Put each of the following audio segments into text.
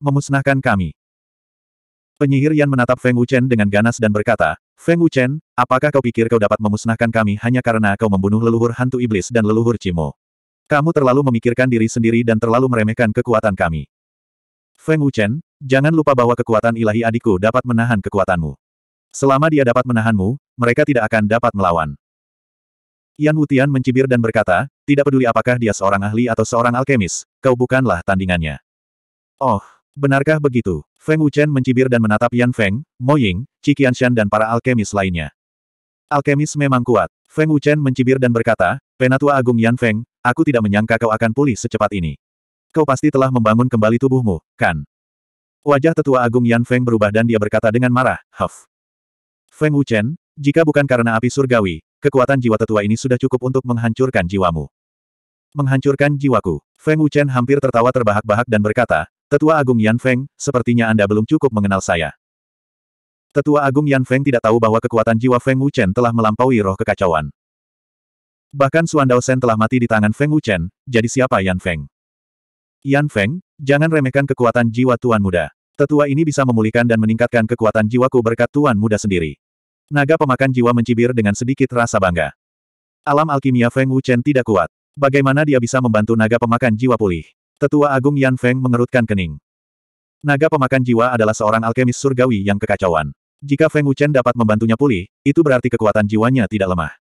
memusnahkan kami. Penyihir Yan menatap Feng Wuchen dengan ganas dan berkata, Feng Wuchen, apakah kau pikir kau dapat memusnahkan kami hanya karena kau membunuh leluhur hantu iblis dan leluhur Cimo? Kamu terlalu memikirkan diri sendiri dan terlalu meremehkan kekuatan kami. Feng Wuchen, jangan lupa bahwa kekuatan ilahi adikku dapat menahan kekuatanmu. Selama dia dapat menahanmu, mereka tidak akan dapat melawan. Yan Wutian mencibir dan berkata, tidak peduli apakah dia seorang ahli atau seorang alkemis, kau bukanlah tandingannya. Oh, Benarkah begitu? Feng Wuchen mencibir dan menatap Yan Feng, Mo Ying, Qi Qianshan dan para alkemis lainnya. Alkemis memang kuat. Feng Wuchen mencibir dan berkata, Penatua Agung Yan Feng, aku tidak menyangka kau akan pulih secepat ini. Kau pasti telah membangun kembali tubuhmu, kan? Wajah tetua agung Yan Feng berubah dan dia berkata dengan marah, Huff. Feng Wuchen, jika bukan karena api surgawi, kekuatan jiwa tetua ini sudah cukup untuk menghancurkan jiwamu. Menghancurkan jiwaku. Feng Wuchen hampir tertawa terbahak-bahak dan berkata, Tetua Agung Yan Feng, sepertinya Anda belum cukup mengenal saya. Tetua Agung Yan Feng tidak tahu bahwa kekuatan jiwa Feng Wuchen telah melampaui roh kekacauan. Bahkan Suan Daosen telah mati di tangan Feng Wuchen, jadi siapa Yan Feng? Yan Feng, jangan remehkan kekuatan jiwa Tuan Muda. Tetua ini bisa memulihkan dan meningkatkan kekuatan jiwaku berkat Tuan Muda sendiri. Naga pemakan jiwa mencibir dengan sedikit rasa bangga. Alam alkimia Feng Wuchen tidak kuat. Bagaimana dia bisa membantu naga pemakan jiwa pulih? Tetua Agung Yan Feng mengerutkan kening. Naga pemakan jiwa adalah seorang alkemis surgawi yang kekacauan. Jika Feng Wuchen dapat membantunya pulih, itu berarti kekuatan jiwanya tidak lemah.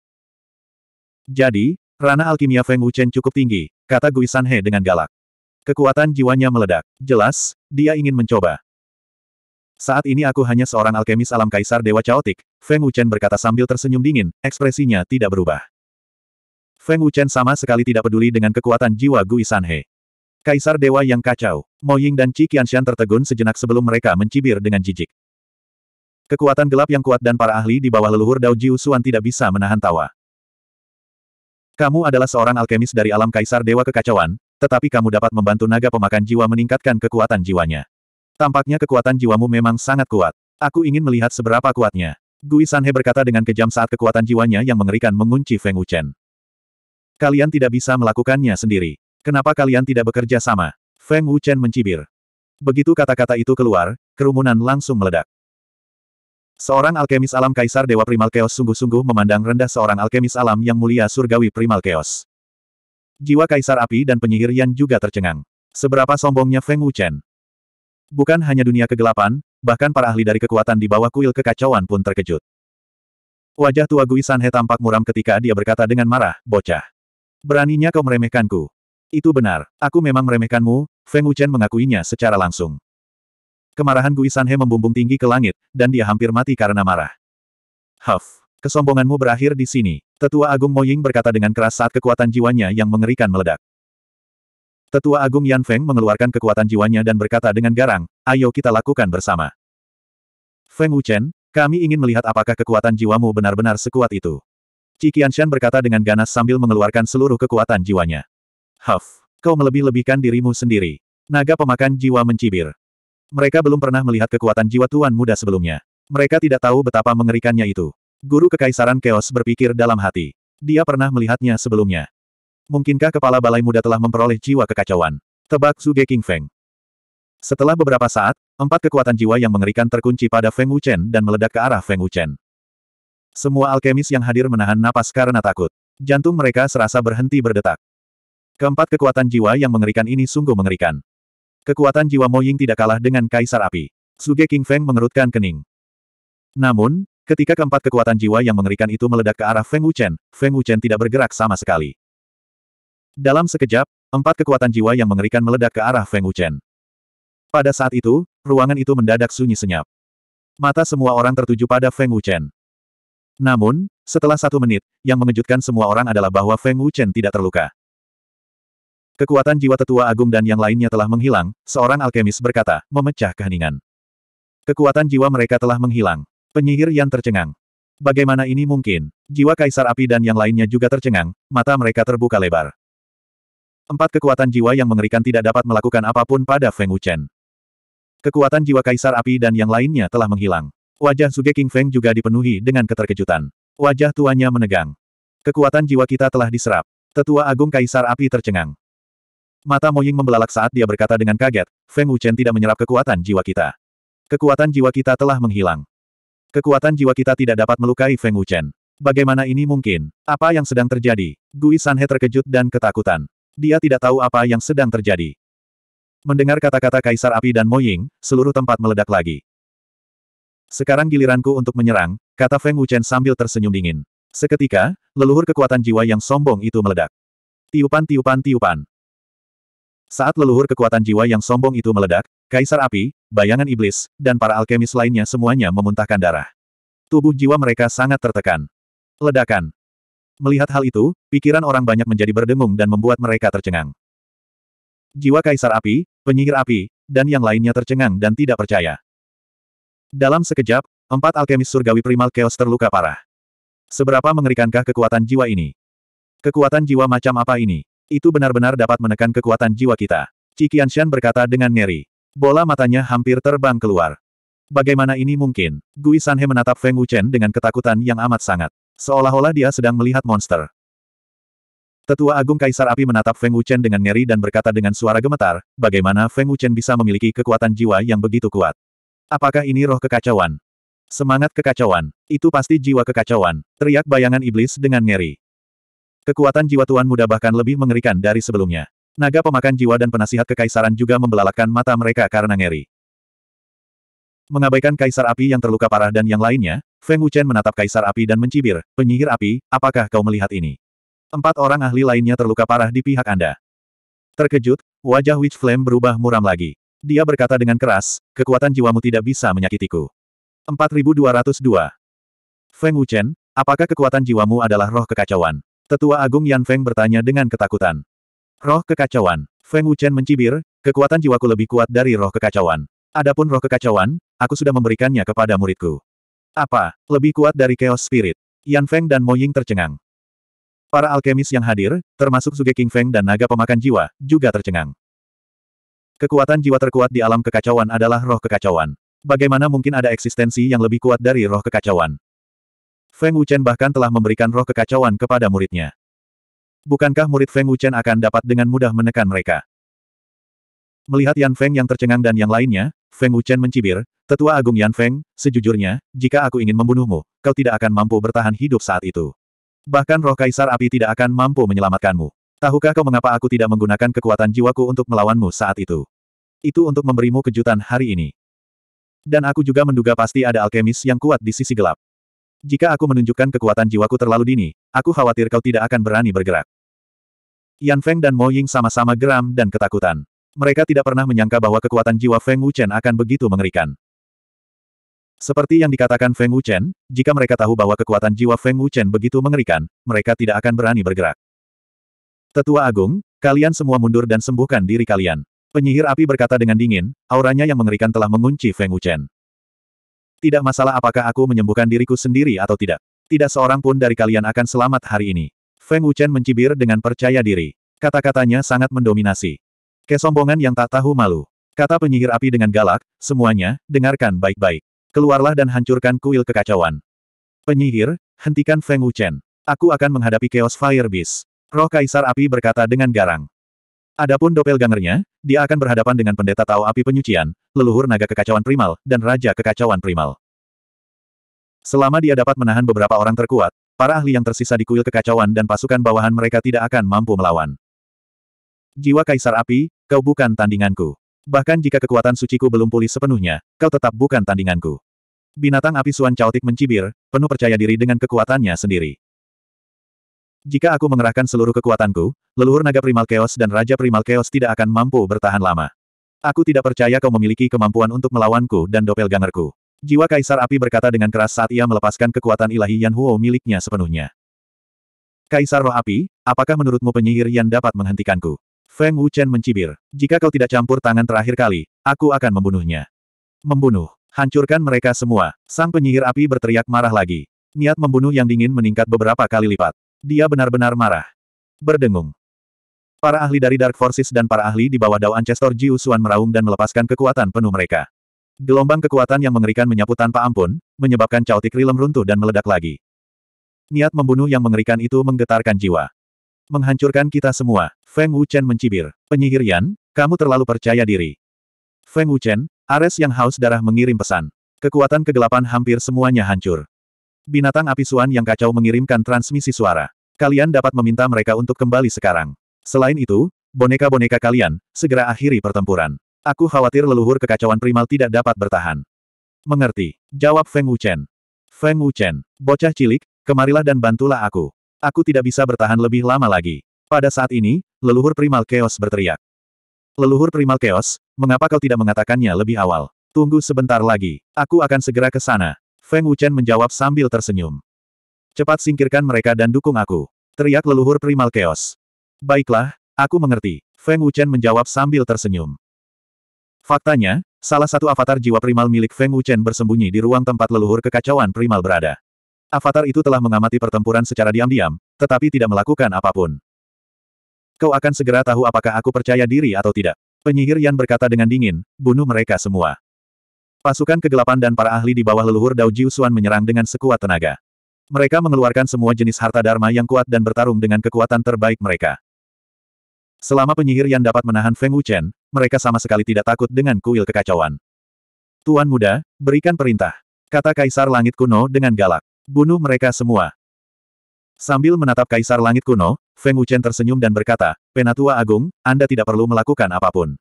Jadi, rana alkimia Feng Wuchen cukup tinggi, kata Gui Sanhe dengan galak. Kekuatan jiwanya meledak. Jelas, dia ingin mencoba. Saat ini aku hanya seorang alkemis alam kaisar Dewa Chaotic, Feng Wuchen berkata sambil tersenyum dingin, ekspresinya tidak berubah. Feng Wuchen sama sekali tidak peduli dengan kekuatan jiwa Gui Sanhe. Kaisar Dewa yang kacau. Mo Ying dan Qi Qianshan tertegun sejenak sebelum mereka mencibir dengan jijik. Kekuatan gelap yang kuat dan para ahli di bawah leluhur Dao Jiu tidak bisa menahan tawa. Kamu adalah seorang alkemis dari alam Kaisar Dewa Kekacauan, tetapi kamu dapat membantu naga pemakan jiwa meningkatkan kekuatan jiwanya. Tampaknya kekuatan jiwamu memang sangat kuat. Aku ingin melihat seberapa kuatnya. Gui Sanhe berkata dengan kejam saat kekuatan jiwanya yang mengerikan mengunci Feng Wuchen. Kalian tidak bisa melakukannya sendiri. Kenapa kalian tidak bekerja sama? Feng Wuchen mencibir. Begitu kata-kata itu keluar, kerumunan langsung meledak. Seorang alkemis alam Kaisar Dewa Primal Chaos sungguh-sungguh memandang rendah seorang alkemis alam yang mulia surgawi Primal Chaos. Jiwa Kaisar Api dan penyihir Yan juga tercengang. Seberapa sombongnya Feng Wuchen. Bukan hanya dunia kegelapan, bahkan para ahli dari kekuatan di bawah kuil kekacauan pun terkejut. Wajah tua Gui Sanhe tampak muram ketika dia berkata dengan marah, bocah. Beraninya kau meremehkanku. Itu benar, aku memang meremehkanmu, Feng Wuchen mengakuinya secara langsung. Kemarahan Gui Sanhe membumbung tinggi ke langit, dan dia hampir mati karena marah. Huff, kesombonganmu berakhir di sini, Tetua Agung Moying berkata dengan keras saat kekuatan jiwanya yang mengerikan meledak. Tetua Agung Yan Feng mengeluarkan kekuatan jiwanya dan berkata dengan garang, ayo kita lakukan bersama. Feng Wuchen, kami ingin melihat apakah kekuatan jiwamu benar-benar sekuat itu. Cikian Shen berkata dengan ganas sambil mengeluarkan seluruh kekuatan jiwanya. Huff, kau melebih-lebihkan dirimu sendiri. Naga pemakan jiwa mencibir. Mereka belum pernah melihat kekuatan jiwa Tuan Muda sebelumnya. Mereka tidak tahu betapa mengerikannya itu. Guru Kekaisaran Chaos berpikir dalam hati. Dia pernah melihatnya sebelumnya. Mungkinkah kepala balai muda telah memperoleh jiwa kekacauan? Tebak Suge King Feng. Setelah beberapa saat, empat kekuatan jiwa yang mengerikan terkunci pada Feng Wuchen dan meledak ke arah Feng Wuchen. Semua alkemis yang hadir menahan napas karena takut. Jantung mereka serasa berhenti berdetak. Keempat kekuatan jiwa yang mengerikan ini sungguh mengerikan. Kekuatan jiwa Mo Ying tidak kalah dengan Kaisar Api. Suge King Feng mengerutkan kening. Namun, ketika keempat kekuatan jiwa yang mengerikan itu meledak ke arah Feng Wuchen, Feng Wuchen tidak bergerak sama sekali. Dalam sekejap, empat kekuatan jiwa yang mengerikan meledak ke arah Feng Wuchen. Pada saat itu, ruangan itu mendadak sunyi senyap. Mata semua orang tertuju pada Feng Wuchen. Namun, setelah satu menit, yang mengejutkan semua orang adalah bahwa Feng Wuchen tidak terluka. Kekuatan jiwa tetua agung dan yang lainnya telah menghilang, seorang alkemis berkata, memecah keheningan. Kekuatan jiwa mereka telah menghilang. Penyihir yang tercengang. Bagaimana ini mungkin? Jiwa kaisar api dan yang lainnya juga tercengang, mata mereka terbuka lebar. Empat kekuatan jiwa yang mengerikan tidak dapat melakukan apapun pada Feng Wuchen. Kekuatan jiwa kaisar api dan yang lainnya telah menghilang. Wajah Suge King Feng juga dipenuhi dengan keterkejutan. Wajah tuanya menegang. Kekuatan jiwa kita telah diserap. Tetua Agung Kaisar Api tercengang. Mata Moying membelalak saat dia berkata dengan kaget, Feng Wuchen tidak menyerap kekuatan jiwa kita. Kekuatan jiwa kita telah menghilang. Kekuatan jiwa kita tidak dapat melukai Feng Wuchen. Bagaimana ini mungkin? Apa yang sedang terjadi? Gui Sanhe terkejut dan ketakutan. Dia tidak tahu apa yang sedang terjadi. Mendengar kata-kata Kaisar Api dan Moying, seluruh tempat meledak lagi. Sekarang giliranku untuk menyerang, kata Feng Wuchen sambil tersenyum dingin. Seketika, leluhur kekuatan jiwa yang sombong itu meledak. Tiupan tiupan tiupan. Saat leluhur kekuatan jiwa yang sombong itu meledak, kaisar api, bayangan iblis, dan para alkemis lainnya semuanya memuntahkan darah. Tubuh jiwa mereka sangat tertekan. Ledakan. Melihat hal itu, pikiran orang banyak menjadi berdengung dan membuat mereka tercengang. Jiwa kaisar api, penyihir api, dan yang lainnya tercengang dan tidak percaya. Dalam sekejap, empat alkemis surgawi primal chaos terluka parah. Seberapa mengerikankah kekuatan jiwa ini? Kekuatan jiwa macam apa ini? Itu benar-benar dapat menekan kekuatan jiwa kita. Cikian Shan berkata dengan ngeri. Bola matanya hampir terbang keluar. Bagaimana ini mungkin? Gui Sanhe menatap Feng Wuchen dengan ketakutan yang amat sangat. Seolah-olah dia sedang melihat monster. Tetua Agung Kaisar Api menatap Feng Wuchen dengan ngeri dan berkata dengan suara gemetar, bagaimana Feng Wuchen bisa memiliki kekuatan jiwa yang begitu kuat? Apakah ini roh kekacauan? Semangat kekacauan. Itu pasti jiwa kekacauan. Teriak bayangan iblis dengan ngeri. Kekuatan jiwa Tuan Muda bahkan lebih mengerikan dari sebelumnya. Naga pemakan jiwa dan penasihat kekaisaran juga membelalakan mata mereka karena ngeri. Mengabaikan kaisar api yang terluka parah dan yang lainnya, Feng Wuchen menatap kaisar api dan mencibir, penyihir api, apakah kau melihat ini? Empat orang ahli lainnya terluka parah di pihak Anda. Terkejut, wajah Witch Flame berubah muram lagi. Dia berkata dengan keras, kekuatan jiwamu tidak bisa menyakitiku. 4202. Feng Wuchen, apakah kekuatan jiwamu adalah roh kekacauan? Tetua Agung Yan Feng bertanya dengan ketakutan. Roh kekacauan. Feng Wuchen mencibir, kekuatan jiwaku lebih kuat dari roh kekacauan. Adapun roh kekacauan, aku sudah memberikannya kepada muridku. Apa? Lebih kuat dari Chaos Spirit. Yan Feng dan Mo Ying tercengang. Para alkemis yang hadir, termasuk Suge King Feng dan naga pemakan jiwa, juga tercengang. Kekuatan jiwa terkuat di alam kekacauan adalah roh kekacauan. Bagaimana mungkin ada eksistensi yang lebih kuat dari roh kekacauan? Feng Wuchen bahkan telah memberikan roh kekacauan kepada muridnya. Bukankah murid Feng Wuchen akan dapat dengan mudah menekan mereka? Melihat Yan Feng yang tercengang dan yang lainnya, Feng Wuchen mencibir, Tetua Agung Yan Feng, sejujurnya, jika aku ingin membunuhmu, kau tidak akan mampu bertahan hidup saat itu. Bahkan roh kaisar api tidak akan mampu menyelamatkanmu. Tahukah kau mengapa aku tidak menggunakan kekuatan jiwaku untuk melawanmu saat itu? Itu untuk memberimu kejutan hari ini. Dan aku juga menduga pasti ada alkemis yang kuat di sisi gelap. Jika aku menunjukkan kekuatan jiwaku terlalu dini, aku khawatir kau tidak akan berani bergerak. Yan Feng dan Mo Ying sama-sama geram dan ketakutan. Mereka tidak pernah menyangka bahwa kekuatan jiwa Feng Wuchen akan begitu mengerikan. Seperti yang dikatakan Feng Wuchen, jika mereka tahu bahwa kekuatan jiwa Feng Wuchen begitu mengerikan, mereka tidak akan berani bergerak. Tetua Agung, kalian semua mundur dan sembuhkan diri kalian. Penyihir api berkata dengan dingin, auranya yang mengerikan telah mengunci Feng Wuchen. Tidak masalah apakah aku menyembuhkan diriku sendiri atau tidak. Tidak seorang pun dari kalian akan selamat hari ini. Feng Wuchen mencibir dengan percaya diri. Kata-katanya sangat mendominasi. Kesombongan yang tak tahu malu. Kata penyihir api dengan galak, semuanya, dengarkan baik-baik. Keluarlah dan hancurkan kuil kekacauan. Penyihir, hentikan Feng Wuchen. Aku akan menghadapi Chaos Fire Beast. Roh Kaisar Api berkata dengan garang. Adapun doppelgangernya, dia akan berhadapan dengan pendeta Tao Api Penyucian, leluhur naga kekacauan primal, dan raja kekacauan primal. Selama dia dapat menahan beberapa orang terkuat, para ahli yang tersisa di kuil kekacauan dan pasukan bawahan mereka tidak akan mampu melawan. Jiwa Kaisar Api, kau bukan tandinganku. Bahkan jika kekuatan suciku belum pulih sepenuhnya, kau tetap bukan tandinganku. Binatang api Suan Caotik mencibir, penuh percaya diri dengan kekuatannya sendiri. Jika aku mengerahkan seluruh kekuatanku, leluhur naga primal chaos dan raja primal chaos tidak akan mampu bertahan lama. Aku tidak percaya kau memiliki kemampuan untuk melawanku dan doppelgangerku. Jiwa Kaisar Api berkata dengan keras saat ia melepaskan kekuatan ilahi Yan Huo miliknya sepenuhnya. Kaisar Roh Api, apakah menurutmu penyihir yang dapat menghentikanku? Feng Wuchen mencibir. Jika kau tidak campur tangan terakhir kali, aku akan membunuhnya. Membunuh. Hancurkan mereka semua. Sang penyihir api berteriak marah lagi. Niat membunuh yang dingin meningkat beberapa kali lipat. Dia benar-benar marah. Berdengung. Para ahli dari Dark Forces dan para ahli di bawah Dao Ancestor Jiu Xuan meraung dan melepaskan kekuatan penuh mereka. Gelombang kekuatan yang mengerikan menyapu tanpa ampun, menyebabkan Chaotic Realm runtuh dan meledak lagi. Niat membunuh yang mengerikan itu menggetarkan jiwa. Menghancurkan kita semua, Feng Wuchen mencibir. Penyihir Yan, kamu terlalu percaya diri. Feng Wuchen, Ares yang haus darah mengirim pesan. Kekuatan kegelapan hampir semuanya hancur. Binatang api Suan yang kacau mengirimkan transmisi suara. Kalian dapat meminta mereka untuk kembali sekarang. Selain itu, boneka-boneka kalian, segera akhiri pertempuran. Aku khawatir leluhur kekacauan primal tidak dapat bertahan. Mengerti. Jawab Feng Wuchen. Feng Wuchen, bocah cilik, kemarilah dan bantulah aku. Aku tidak bisa bertahan lebih lama lagi. Pada saat ini, leluhur primal keos berteriak. Leluhur primal keos, mengapa kau tidak mengatakannya lebih awal? Tunggu sebentar lagi, aku akan segera ke sana. Feng Wuchen menjawab sambil tersenyum. Cepat singkirkan mereka dan dukung aku. Teriak leluhur primal chaos. Baiklah, aku mengerti. Feng Wuchen menjawab sambil tersenyum. Faktanya, salah satu avatar jiwa primal milik Feng Wuchen bersembunyi di ruang tempat leluhur kekacauan primal berada. Avatar itu telah mengamati pertempuran secara diam-diam, tetapi tidak melakukan apapun. Kau akan segera tahu apakah aku percaya diri atau tidak. Penyihir Yan berkata dengan dingin, bunuh mereka semua. Pasukan kegelapan dan para ahli di bawah leluhur Dao Jiusuan menyerang dengan sekuat tenaga. Mereka mengeluarkan semua jenis harta dharma yang kuat dan bertarung dengan kekuatan terbaik mereka. Selama penyihir yang dapat menahan Feng Wuchen, mereka sama sekali tidak takut dengan kuil kekacauan. Tuan muda, berikan perintah. Kata Kaisar Langit Kuno dengan galak. Bunuh mereka semua. Sambil menatap Kaisar Langit Kuno, Feng Wuchen tersenyum dan berkata, Penatua Agung, Anda tidak perlu melakukan apapun.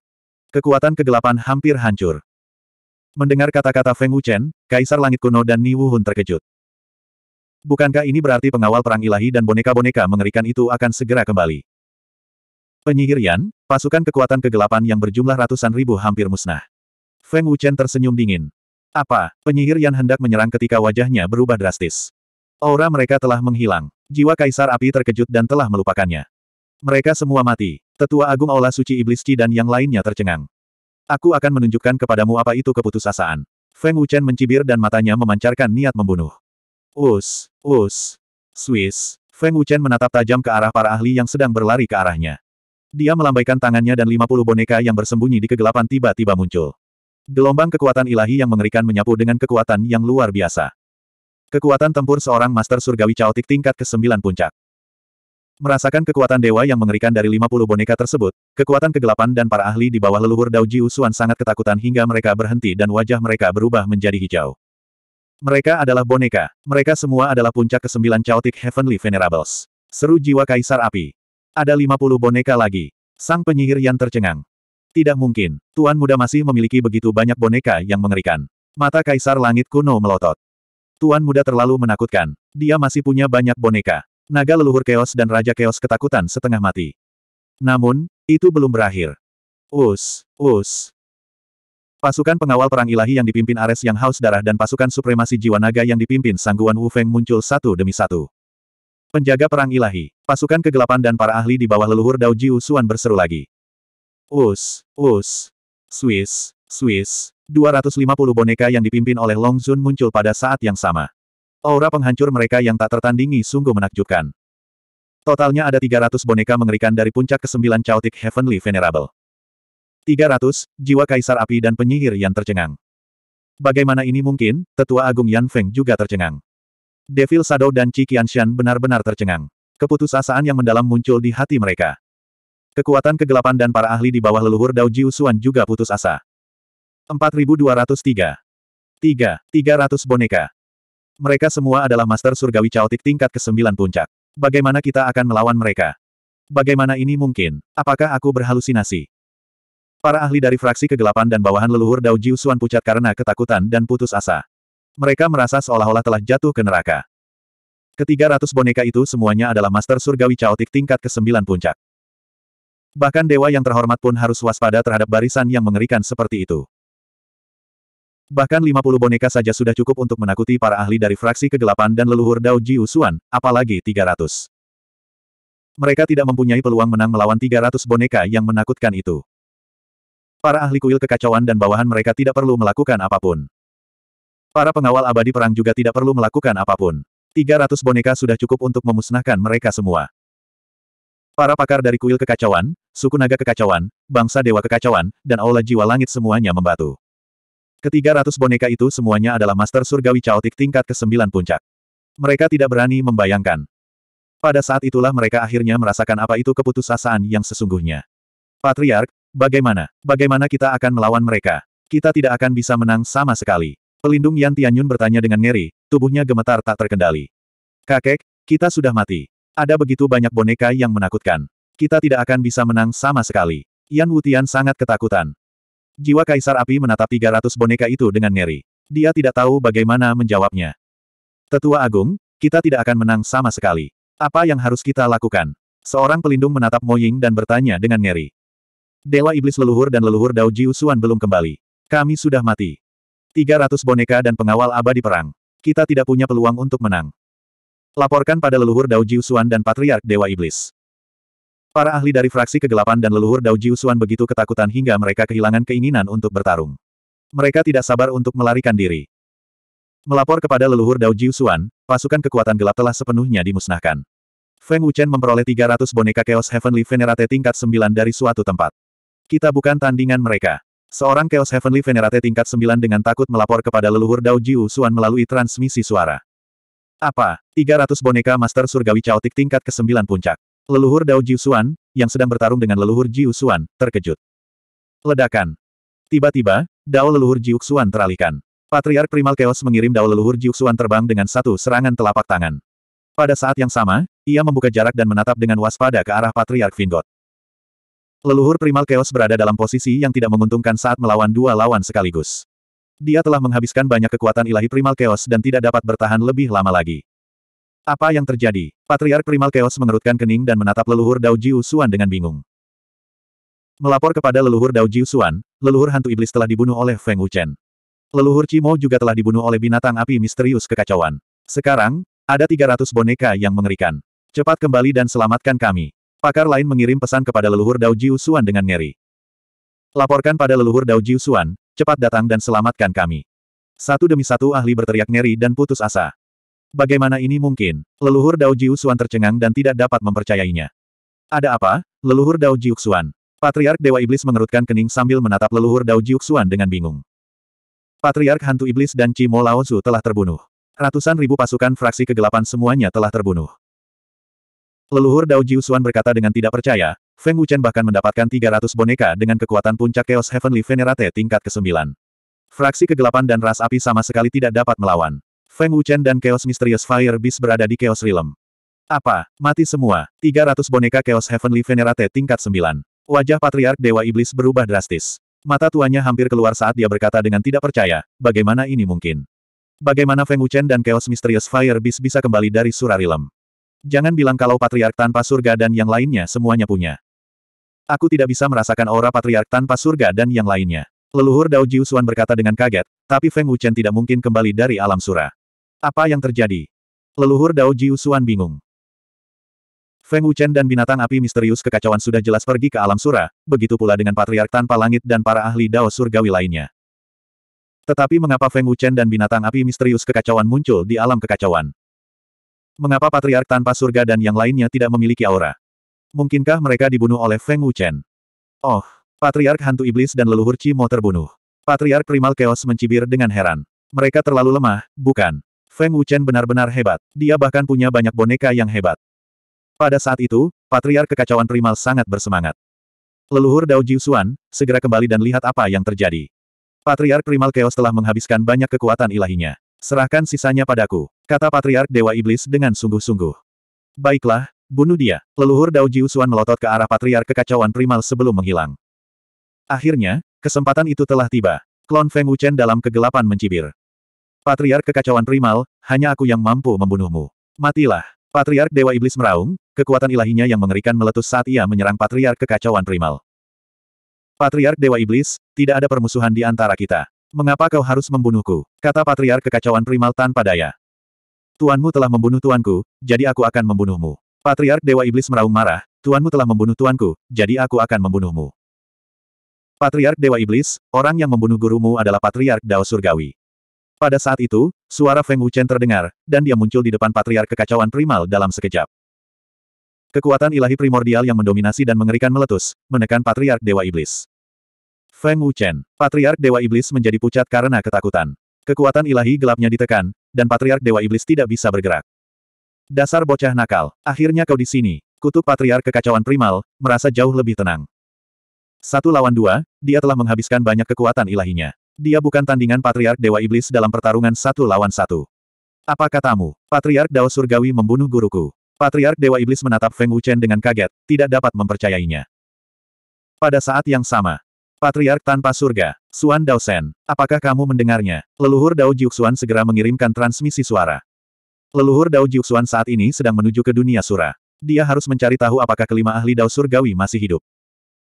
Kekuatan kegelapan hampir hancur. Mendengar kata-kata Feng Wuchen, Kaisar Langit Kuno dan Ni Wuhun terkejut. Bukankah ini berarti pengawal perang ilahi dan boneka-boneka mengerikan itu akan segera kembali? Penyihir Yan, pasukan kekuatan kegelapan yang berjumlah ratusan ribu hampir musnah. Feng Wuchen tersenyum dingin. Apa, penyihir Yan hendak menyerang ketika wajahnya berubah drastis. Aura mereka telah menghilang. Jiwa Kaisar Api terkejut dan telah melupakannya. Mereka semua mati. Tetua Agung Aula Suci Iblis Qi dan yang lainnya tercengang. Aku akan menunjukkan kepadamu apa itu keputusasaan. Feng Wuchen mencibir dan matanya memancarkan niat membunuh. Us, us, Swiss. Feng Wuchen menatap tajam ke arah para ahli yang sedang berlari ke arahnya. Dia melambaikan tangannya dan 50 boneka yang bersembunyi di kegelapan tiba-tiba muncul. Gelombang kekuatan ilahi yang mengerikan menyapu dengan kekuatan yang luar biasa. Kekuatan tempur seorang master surgawi caotik tingkat ke-9 puncak. Merasakan kekuatan dewa yang mengerikan dari 50 boneka tersebut, kekuatan kegelapan dan para ahli di bawah leluhur Dauji Usuan sangat ketakutan hingga mereka berhenti dan wajah mereka berubah menjadi hijau. Mereka adalah boneka, mereka semua adalah puncak kesembilan Chaotic Heavenly Venerables. Seru jiwa Kaisar Api. Ada 50 boneka lagi. Sang penyihir yang tercengang. Tidak mungkin, Tuan Muda masih memiliki begitu banyak boneka yang mengerikan. Mata Kaisar Langit kuno melotot. Tuan Muda terlalu menakutkan. Dia masih punya banyak boneka. Naga leluhur keos dan Raja Keos ketakutan setengah mati. Namun, itu belum berakhir. Us, us. Pasukan pengawal perang ilahi yang dipimpin Ares yang haus darah dan pasukan supremasi jiwa naga yang dipimpin Sangguan Wu Feng muncul satu demi satu. Penjaga perang ilahi, pasukan kegelapan dan para ahli di bawah leluhur Dao Jiu berseru lagi. Us, us. Swiss, Swiss. 250 boneka yang dipimpin oleh Long Zun muncul pada saat yang sama. Aura penghancur mereka yang tak tertandingi sungguh menakjubkan. Totalnya ada 300 boneka mengerikan dari puncak ke-9 Chaotic Heavenly Venerable. 300, jiwa kaisar api dan penyihir yang tercengang. Bagaimana ini mungkin, tetua agung Yan Feng juga tercengang. Devil Shadow dan Qi Qianshan benar-benar tercengang. Keputusasaan yang mendalam muncul di hati mereka. Kekuatan kegelapan dan para ahli di bawah leluhur Dao Jiusuan juga putus asa. 4203. 3. 300 boneka. Mereka semua adalah master surgawi caotik tingkat ke-9 puncak. Bagaimana kita akan melawan mereka? Bagaimana ini mungkin? Apakah aku berhalusinasi? Para ahli dari fraksi kegelapan dan bawahan leluhur Dao Jiusuan pucat karena ketakutan dan putus asa. Mereka merasa seolah-olah telah jatuh ke neraka. Ketiga ratus boneka itu semuanya adalah master surgawi caotik tingkat ke-9 puncak. Bahkan dewa yang terhormat pun harus waspada terhadap barisan yang mengerikan seperti itu. Bahkan 50 boneka saja sudah cukup untuk menakuti para ahli dari fraksi kegelapan dan leluhur Dao Ji Usuan, apalagi 300. Mereka tidak mempunyai peluang menang melawan 300 boneka yang menakutkan itu. Para ahli kuil kekacauan dan bawahan mereka tidak perlu melakukan apapun. Para pengawal abadi perang juga tidak perlu melakukan apapun. 300 boneka sudah cukup untuk memusnahkan mereka semua. Para pakar dari kuil kekacauan, suku naga kekacauan, bangsa dewa kekacauan, dan aula jiwa langit semuanya membatu. Ketiga ratus boneka itu semuanya adalah master surgawi caotik tingkat ke-9 puncak. Mereka tidak berani membayangkan. Pada saat itulah mereka akhirnya merasakan apa itu keputusasaan yang sesungguhnya. Patriark, bagaimana? Bagaimana kita akan melawan mereka? Kita tidak akan bisa menang sama sekali. Pelindung Yan Tianyun bertanya dengan ngeri, tubuhnya gemetar tak terkendali. Kakek, kita sudah mati. Ada begitu banyak boneka yang menakutkan. Kita tidak akan bisa menang sama sekali. Yan Wutian sangat ketakutan. Jiwa Kaisar Api menatap 300 boneka itu dengan ngeri. Dia tidak tahu bagaimana menjawabnya. Tetua Agung, kita tidak akan menang sama sekali. Apa yang harus kita lakukan? Seorang pelindung menatap Moying dan bertanya dengan ngeri. Dewa Iblis Leluhur dan Leluhur Dao Jiu suan belum kembali. Kami sudah mati. 300 boneka dan pengawal abadi perang. Kita tidak punya peluang untuk menang. Laporkan pada Leluhur Dao Jiu suan dan Patriark Dewa Iblis. Para ahli dari fraksi kegelapan dan leluhur Dao Jiusuan begitu ketakutan hingga mereka kehilangan keinginan untuk bertarung. Mereka tidak sabar untuk melarikan diri. Melapor kepada leluhur Dao Jiusuan, pasukan kekuatan gelap telah sepenuhnya dimusnahkan. Feng Wuchen memperoleh 300 boneka Chaos Heavenly Venerate tingkat 9 dari suatu tempat. Kita bukan tandingan mereka. Seorang Chaos Heavenly Venerate tingkat 9 dengan takut melapor kepada leluhur Dao Jiusuan melalui transmisi suara. Apa? 300 boneka Master Surgawi Chaotic tingkat ke-9 puncak. Leluhur Dao Jiusuan, yang sedang bertarung dengan leluhur Jiusuan, terkejut. Ledakan. Tiba-tiba, Dao leluhur Jiusuan teralihkan. Patriark Primal Chaos mengirim Dao leluhur Jiusuan terbang dengan satu serangan telapak tangan. Pada saat yang sama, ia membuka jarak dan menatap dengan waspada ke arah Patriark Vingot. Leluhur Primal Chaos berada dalam posisi yang tidak menguntungkan saat melawan dua lawan sekaligus. Dia telah menghabiskan banyak kekuatan ilahi Primal Chaos dan tidak dapat bertahan lebih lama lagi. Apa yang terjadi? Patriark Primal Chaos mengerutkan kening dan menatap leluhur Dao Jiu Xuan dengan bingung. Melapor kepada leluhur Dao Jiu Xuan, leluhur hantu iblis telah dibunuh oleh Feng Wuchen. Leluhur Cimo juga telah dibunuh oleh binatang api misterius kekacauan. Sekarang, ada 300 boneka yang mengerikan. Cepat kembali dan selamatkan kami. Pakar lain mengirim pesan kepada leluhur Dao Jiu Xuan dengan ngeri. Laporkan pada leluhur Dao Jiu Xuan, cepat datang dan selamatkan kami. Satu demi satu ahli berteriak ngeri dan putus asa. Bagaimana ini mungkin? Leluhur Dao Jiuxuan tercengang dan tidak dapat mempercayainya. Ada apa, leluhur Dao Jiuxuan? Patriark Dewa Iblis mengerutkan kening sambil menatap leluhur Dao Jiuxuan dengan bingung. Patriark Hantu Iblis dan Cimo Laozu telah terbunuh. Ratusan ribu pasukan fraksi kegelapan semuanya telah terbunuh. Leluhur Dao Jiuxuan berkata dengan tidak percaya, Feng Wuchen bahkan mendapatkan 300 boneka dengan kekuatan puncak Chaos Heavenly Venerate tingkat ke-9. Fraksi kegelapan dan ras api sama sekali tidak dapat melawan. Feng Wuchen dan Chaos Mysterious Fire Beast berada di Chaos Realm. Apa? Mati semua. 300 boneka Chaos Heavenly Venerate tingkat 9. Wajah Patriark Dewa Iblis berubah drastis. Mata tuanya hampir keluar saat dia berkata dengan tidak percaya, bagaimana ini mungkin? Bagaimana Feng Wuchen dan Chaos Mysterious Fire Beast bisa kembali dari Surarilem? Jangan bilang kalau Patriark tanpa surga dan yang lainnya semuanya punya. Aku tidak bisa merasakan aura Patriark tanpa surga dan yang lainnya. Leluhur Dao Jiusuan berkata dengan kaget, tapi Feng Wuchen tidak mungkin kembali dari alam sura. Apa yang terjadi? Leluhur Dao Jiu bingung. Feng Wuchen dan binatang api misterius kekacauan sudah jelas pergi ke alam sura, begitu pula dengan patriark tanpa langit dan para ahli Dao surgawi lainnya. Tetapi mengapa Feng Wuchen dan binatang api misterius kekacauan muncul di alam kekacauan? Mengapa patriark tanpa surga dan yang lainnya tidak memiliki aura? Mungkinkah mereka dibunuh oleh Feng Wuchen? Oh, patriark hantu iblis dan leluhur Cimo terbunuh. Patriark primal chaos mencibir dengan heran. Mereka terlalu lemah, bukan? Feng Wuchen benar-benar hebat. Dia bahkan punya banyak boneka yang hebat. Pada saat itu, Patriar Kekacauan Primal sangat bersemangat. Leluhur Dao Jiusuan, segera kembali dan lihat apa yang terjadi. Patriark Primal Chaos telah menghabiskan banyak kekuatan ilahinya. Serahkan sisanya padaku, kata Patriark Dewa Iblis dengan sungguh-sungguh. Baiklah, bunuh dia. Leluhur Dao Jiusuan melotot ke arah Patriark Kekacauan Primal sebelum menghilang. Akhirnya, kesempatan itu telah tiba. Klon Feng Wuchen dalam kegelapan mencibir. Patriark kekacauan primal, hanya aku yang mampu membunuhmu. Matilah. Patriark Dewa Iblis meraung, kekuatan ilahinya yang mengerikan meletus saat ia menyerang Patriark kekacauan primal. Patriark Dewa Iblis, tidak ada permusuhan di antara kita. Mengapa kau harus membunuhku? Kata Patriark kekacauan primal tanpa daya. Tuanmu telah membunuh tuanku, jadi aku akan membunuhmu. Patriark Dewa Iblis meraung marah, tuanmu telah membunuh tuanku, jadi aku akan membunuhmu. Patriark Dewa Iblis, orang yang membunuh gurumu adalah Patriark Dao Surgawi. Pada saat itu, suara Feng Wuchen terdengar, dan dia muncul di depan patriar kekacauan primal dalam sekejap. Kekuatan ilahi primordial yang mendominasi dan mengerikan meletus, menekan patriark Dewa Iblis. Feng Wuchen, patriark Dewa Iblis menjadi pucat karena ketakutan. Kekuatan ilahi gelapnya ditekan, dan patriark Dewa Iblis tidak bisa bergerak. Dasar bocah nakal, akhirnya kau di sini. Kutuk patriark kekacauan primal, merasa jauh lebih tenang. Satu lawan dua, dia telah menghabiskan banyak kekuatan ilahinya. Dia bukan tandingan Patriark Dewa Iblis dalam pertarungan satu lawan satu. Apa katamu? Patriark Dao Surgawi membunuh guruku. Patriark Dewa Iblis menatap Feng Wuchen dengan kaget, tidak dapat mempercayainya. Pada saat yang sama, Patriark tanpa surga, Suan Dao Sen, apakah kamu mendengarnya? Leluhur Dao Jiuxuan segera mengirimkan transmisi suara. Leluhur Dao Jiuxuan saat ini sedang menuju ke dunia sura. Dia harus mencari tahu apakah kelima ahli Dao Surgawi masih hidup.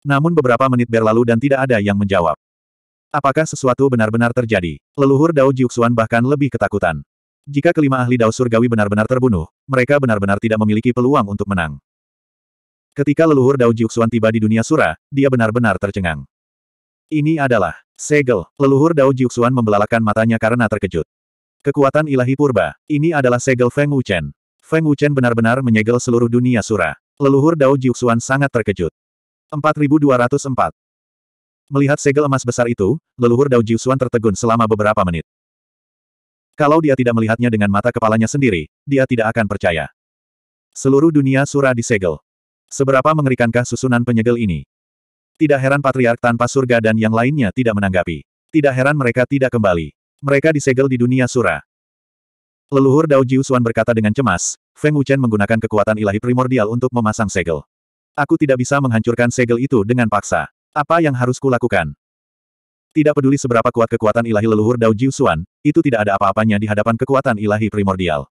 Namun beberapa menit berlalu dan tidak ada yang menjawab. Apakah sesuatu benar-benar terjadi? Leluhur Dao Jiuxuan bahkan lebih ketakutan. Jika kelima ahli Dao Surgawi benar-benar terbunuh, mereka benar-benar tidak memiliki peluang untuk menang. Ketika leluhur Dao Jiuxuan tiba di dunia sura, dia benar-benar tercengang. Ini adalah segel. Leluhur Dao Jiuxuan membelalakan matanya karena terkejut. Kekuatan ilahi purba. Ini adalah segel Feng Wuchen. Feng Wuchen benar-benar menyegel seluruh dunia sura. Leluhur Dao Jiuxuan sangat terkejut. 4204. Melihat segel emas besar itu, leluhur Dao Jiusuan tertegun selama beberapa menit. Kalau dia tidak melihatnya dengan mata kepalanya sendiri, dia tidak akan percaya. Seluruh dunia surah disegel. Seberapa mengerikankah susunan penyegel ini? Tidak heran patriark tanpa surga dan yang lainnya tidak menanggapi. Tidak heran mereka tidak kembali. Mereka disegel di dunia surah. Leluhur Dao Jiusuan berkata dengan cemas, Feng Wuchen menggunakan kekuatan ilahi primordial untuk memasang segel. Aku tidak bisa menghancurkan segel itu dengan paksa. Apa yang harus kulakukan? Tidak peduli seberapa kuat kekuatan ilahi leluhur Dao Jiusuan, itu tidak ada apa-apanya di hadapan kekuatan ilahi primordial.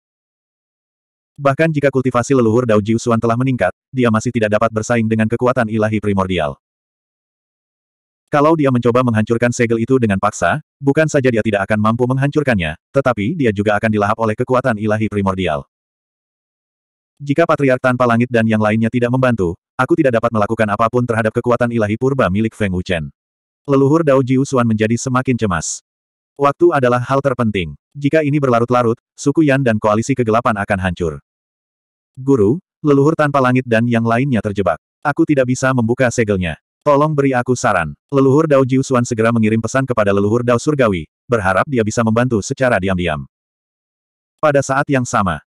Bahkan jika kultivasi leluhur Dao Jiusuan telah meningkat, dia masih tidak dapat bersaing dengan kekuatan ilahi primordial. Kalau dia mencoba menghancurkan segel itu dengan paksa, bukan saja dia tidak akan mampu menghancurkannya, tetapi dia juga akan dilahap oleh kekuatan ilahi primordial. Jika patriark tanpa langit dan yang lainnya tidak membantu, Aku tidak dapat melakukan apapun terhadap kekuatan ilahi purba milik Feng Wuchen. Leluhur Dao Jiusuan menjadi semakin cemas. Waktu adalah hal terpenting. Jika ini berlarut-larut, suku Yan dan koalisi kegelapan akan hancur. Guru, leluhur tanpa langit dan yang lainnya terjebak. Aku tidak bisa membuka segelnya. Tolong beri aku saran. Leluhur Dao Jiusuan segera mengirim pesan kepada leluhur Dao Surgawi, berharap dia bisa membantu secara diam-diam. Pada saat yang sama,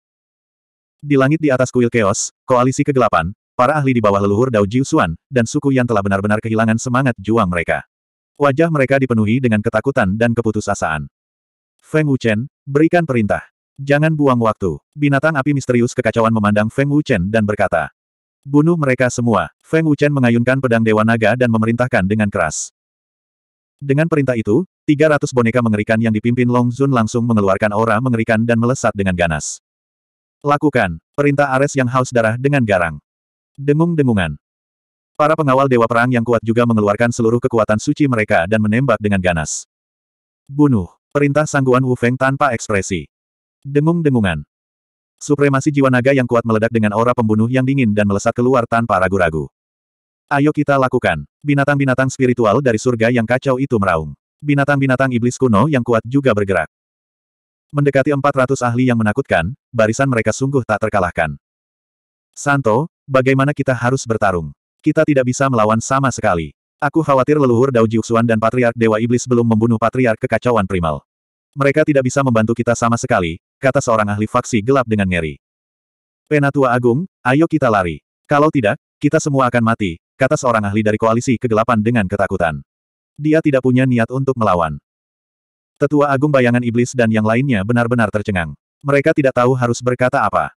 di langit di atas kuil keos, koalisi kegelapan, para ahli di bawah leluhur Dao Jiusuan, dan suku yang telah benar-benar kehilangan semangat juang mereka. Wajah mereka dipenuhi dengan ketakutan dan keputusasaan. Feng Wuchen, berikan perintah. Jangan buang waktu. Binatang api misterius kekacauan memandang Feng Wuchen dan berkata. Bunuh mereka semua. Feng Wuchen mengayunkan pedang Dewa Naga dan memerintahkan dengan keras. Dengan perintah itu, 300 boneka mengerikan yang dipimpin Long Zun langsung mengeluarkan aura mengerikan dan melesat dengan ganas. Lakukan, perintah Ares yang haus darah dengan garang. Dengung-dengungan. Para pengawal Dewa Perang yang kuat juga mengeluarkan seluruh kekuatan suci mereka dan menembak dengan ganas. Bunuh. Perintah sangguan Wu Feng tanpa ekspresi. Dengung-dengungan. Supremasi jiwa naga yang kuat meledak dengan aura pembunuh yang dingin dan melesat keluar tanpa ragu-ragu. Ayo kita lakukan. Binatang-binatang spiritual dari surga yang kacau itu meraung. Binatang-binatang iblis kuno yang kuat juga bergerak. Mendekati 400 ahli yang menakutkan, barisan mereka sungguh tak terkalahkan. Santo, Bagaimana kita harus bertarung? Kita tidak bisa melawan sama sekali. Aku khawatir leluhur Dao Jiuxuan dan Patriark Dewa Iblis belum membunuh Patriark Kekacauan Primal. Mereka tidak bisa membantu kita sama sekali, kata seorang ahli faksi gelap dengan ngeri. Penatua Agung, ayo kita lari. Kalau tidak, kita semua akan mati, kata seorang ahli dari koalisi kegelapan dengan ketakutan. Dia tidak punya niat untuk melawan. Tetua Agung Bayangan Iblis dan yang lainnya benar-benar tercengang. Mereka tidak tahu harus berkata apa.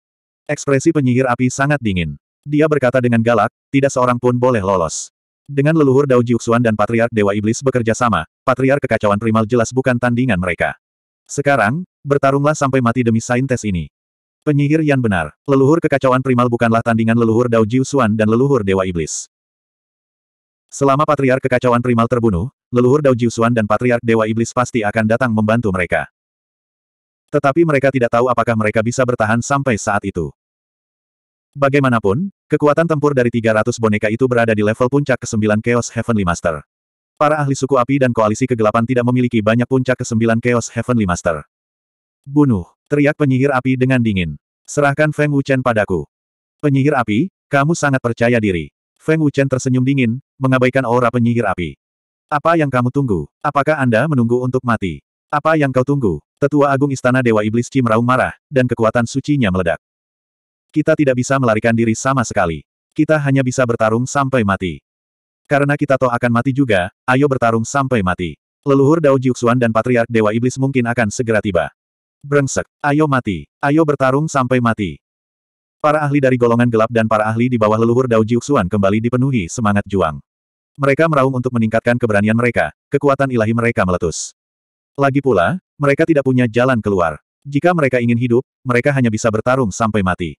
Ekspresi penyihir api sangat dingin. Dia berkata dengan galak, tidak seorang pun boleh lolos. Dengan leluhur Dao Jiuxuan dan Patriark Dewa Iblis bekerja sama, Patriark Kekacauan Primal jelas bukan tandingan mereka. Sekarang, bertarunglah sampai mati demi saintes ini. Penyihir yang benar, leluhur Kekacauan Primal bukanlah tandingan leluhur Dao Jiuxuan dan leluhur Dewa Iblis. Selama Patriark Kekacauan Primal terbunuh, leluhur Dao Jiuxuan dan Patriark Dewa Iblis pasti akan datang membantu mereka. Tetapi mereka tidak tahu apakah mereka bisa bertahan sampai saat itu. Bagaimanapun, kekuatan tempur dari 300 boneka itu berada di level puncak ke-9 Chaos Heavenly Master. Para ahli suku api dan koalisi kegelapan tidak memiliki banyak puncak ke-9 Chaos Heavenly Master. Bunuh, teriak penyihir api dengan dingin. Serahkan Feng Wuchen padaku. Penyihir api, kamu sangat percaya diri. Feng Wuchen tersenyum dingin, mengabaikan aura penyihir api. Apa yang kamu tunggu? Apakah Anda menunggu untuk mati? Apa yang kau tunggu? Tetua Agung Istana Dewa Iblis Cimraung marah, dan kekuatan sucinya meledak. Kita tidak bisa melarikan diri sama sekali. Kita hanya bisa bertarung sampai mati. Karena kita toh akan mati juga, ayo bertarung sampai mati. Leluhur Dao Jiuxuan dan Patriark Dewa Iblis mungkin akan segera tiba. Brengsek, ayo mati, ayo bertarung sampai mati. Para ahli dari golongan gelap dan para ahli di bawah leluhur Dao Jiuxuan kembali dipenuhi semangat juang. Mereka meraung untuk meningkatkan keberanian mereka, kekuatan ilahi mereka meletus. Lagi pula, mereka tidak punya jalan keluar. Jika mereka ingin hidup, mereka hanya bisa bertarung sampai mati.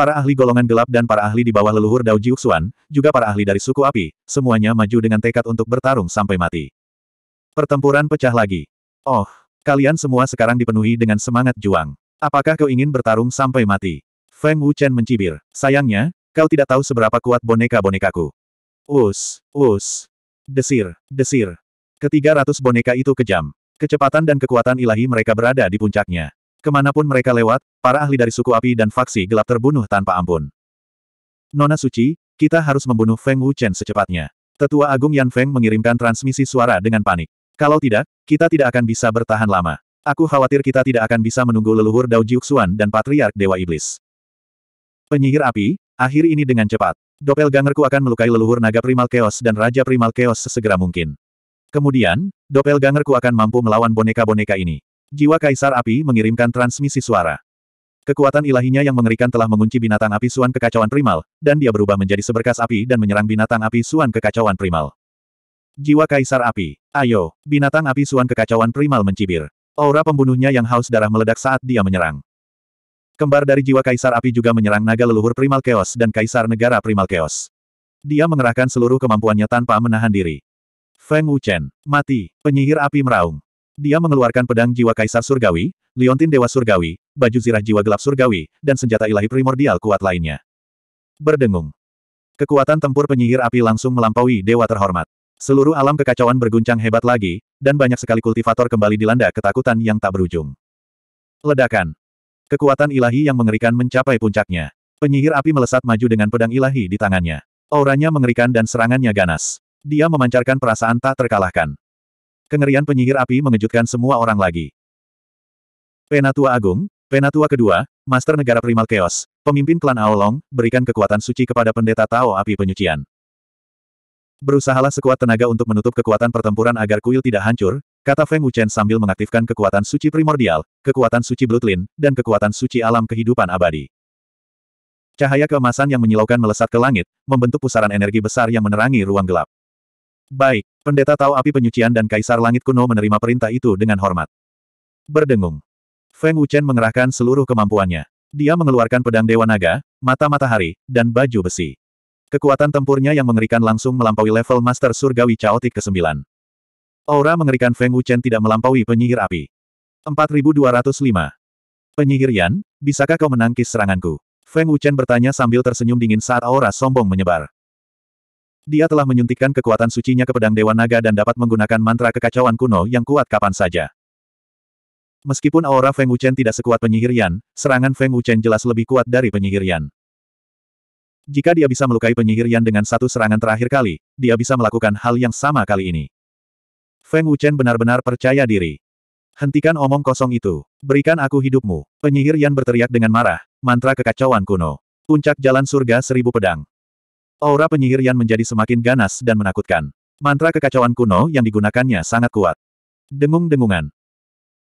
Para ahli golongan gelap dan para ahli di bawah leluhur Dao Jiuxuan, juga para ahli dari suku api, semuanya maju dengan tekad untuk bertarung sampai mati. Pertempuran pecah lagi. Oh, kalian semua sekarang dipenuhi dengan semangat juang. Apakah kau ingin bertarung sampai mati? Feng Wuchen mencibir. Sayangnya, kau tidak tahu seberapa kuat boneka-bonekaku. Us, us. Desir, desir. Ketiga ratus boneka itu kejam. Kecepatan dan kekuatan ilahi mereka berada di puncaknya. Kemanapun mereka lewat, para ahli dari suku api dan faksi gelap terbunuh tanpa ampun. Nona Suci, kita harus membunuh Feng Wuchen secepatnya. Tetua Agung Yan Feng mengirimkan transmisi suara dengan panik. Kalau tidak, kita tidak akan bisa bertahan lama. Aku khawatir kita tidak akan bisa menunggu leluhur Dao Jiuxuan dan Patriark Dewa Iblis. Penyihir api, akhir ini dengan cepat. Doppelgangerku akan melukai leluhur naga primal chaos dan raja primal chaos sesegera mungkin. Kemudian, doppelgangerku akan mampu melawan boneka-boneka ini. Jiwa Kaisar Api mengirimkan transmisi suara. Kekuatan ilahinya yang mengerikan telah mengunci binatang api suan kekacauan primal, dan dia berubah menjadi seberkas api dan menyerang binatang api suan kekacauan primal. Jiwa Kaisar Api. Ayo, binatang api suan kekacauan primal mencibir. Aura pembunuhnya yang haus darah meledak saat dia menyerang. Kembar dari jiwa Kaisar Api juga menyerang naga leluhur primal chaos dan Kaisar Negara primal chaos. Dia mengerahkan seluruh kemampuannya tanpa menahan diri. Feng Wuchen, mati, penyihir api meraung. Dia mengeluarkan pedang jiwa kaisar surgawi, liontin dewa surgawi, baju zirah jiwa gelap surgawi, dan senjata ilahi primordial kuat lainnya. Berdengung. Kekuatan tempur penyihir api langsung melampaui dewa terhormat. Seluruh alam kekacauan berguncang hebat lagi, dan banyak sekali kultivator kembali dilanda ketakutan yang tak berujung. Ledakan. Kekuatan ilahi yang mengerikan mencapai puncaknya. Penyihir api melesat maju dengan pedang ilahi di tangannya. Auranya mengerikan dan serangannya ganas. Dia memancarkan perasaan tak terkalahkan. Kengerian penyihir api mengejutkan semua orang lagi. Penatua Agung, Penatua kedua, Master Negara Primal Chaos, pemimpin klan Aolong, berikan kekuatan suci kepada pendeta Tao Api Penyucian. Berusahalah sekuat tenaga untuk menutup kekuatan pertempuran agar kuil tidak hancur, kata Feng Wuchen sambil mengaktifkan kekuatan suci primordial, kekuatan suci Bloodlin, dan kekuatan suci alam kehidupan abadi. Cahaya keemasan yang menyilaukan melesat ke langit, membentuk pusaran energi besar yang menerangi ruang gelap. Baik, pendeta tahu api penyucian dan kaisar langit kuno menerima perintah itu dengan hormat. Berdengung. Feng Wuchen mengerahkan seluruh kemampuannya. Dia mengeluarkan pedang Dewa Naga, mata matahari, dan baju besi. Kekuatan tempurnya yang mengerikan langsung melampaui level Master Surgawi Chaotic ke-9. Aura mengerikan Feng Wuchen tidak melampaui penyihir api. 4205. Penyihir Yan, bisakah kau menangkis seranganku? Feng Wuchen bertanya sambil tersenyum dingin saat aura sombong menyebar. Dia telah menyuntikkan kekuatan sucinya ke pedang Dewa Naga dan dapat menggunakan mantra kekacauan kuno yang kuat kapan saja. Meskipun aura Feng Wuchen tidak sekuat penyihir Yan, serangan Feng Wuchen jelas lebih kuat dari penyihir Yan. Jika dia bisa melukai penyihir Yan dengan satu serangan terakhir kali, dia bisa melakukan hal yang sama kali ini. Feng Wuchen benar-benar percaya diri. Hentikan omong kosong itu. Berikan aku hidupmu. Penyihir Yan berteriak dengan marah, mantra kekacauan kuno. Puncak jalan surga seribu pedang. Aura penyihir Yan menjadi semakin ganas dan menakutkan. Mantra kekacauan kuno yang digunakannya sangat kuat. Dengung-dengungan.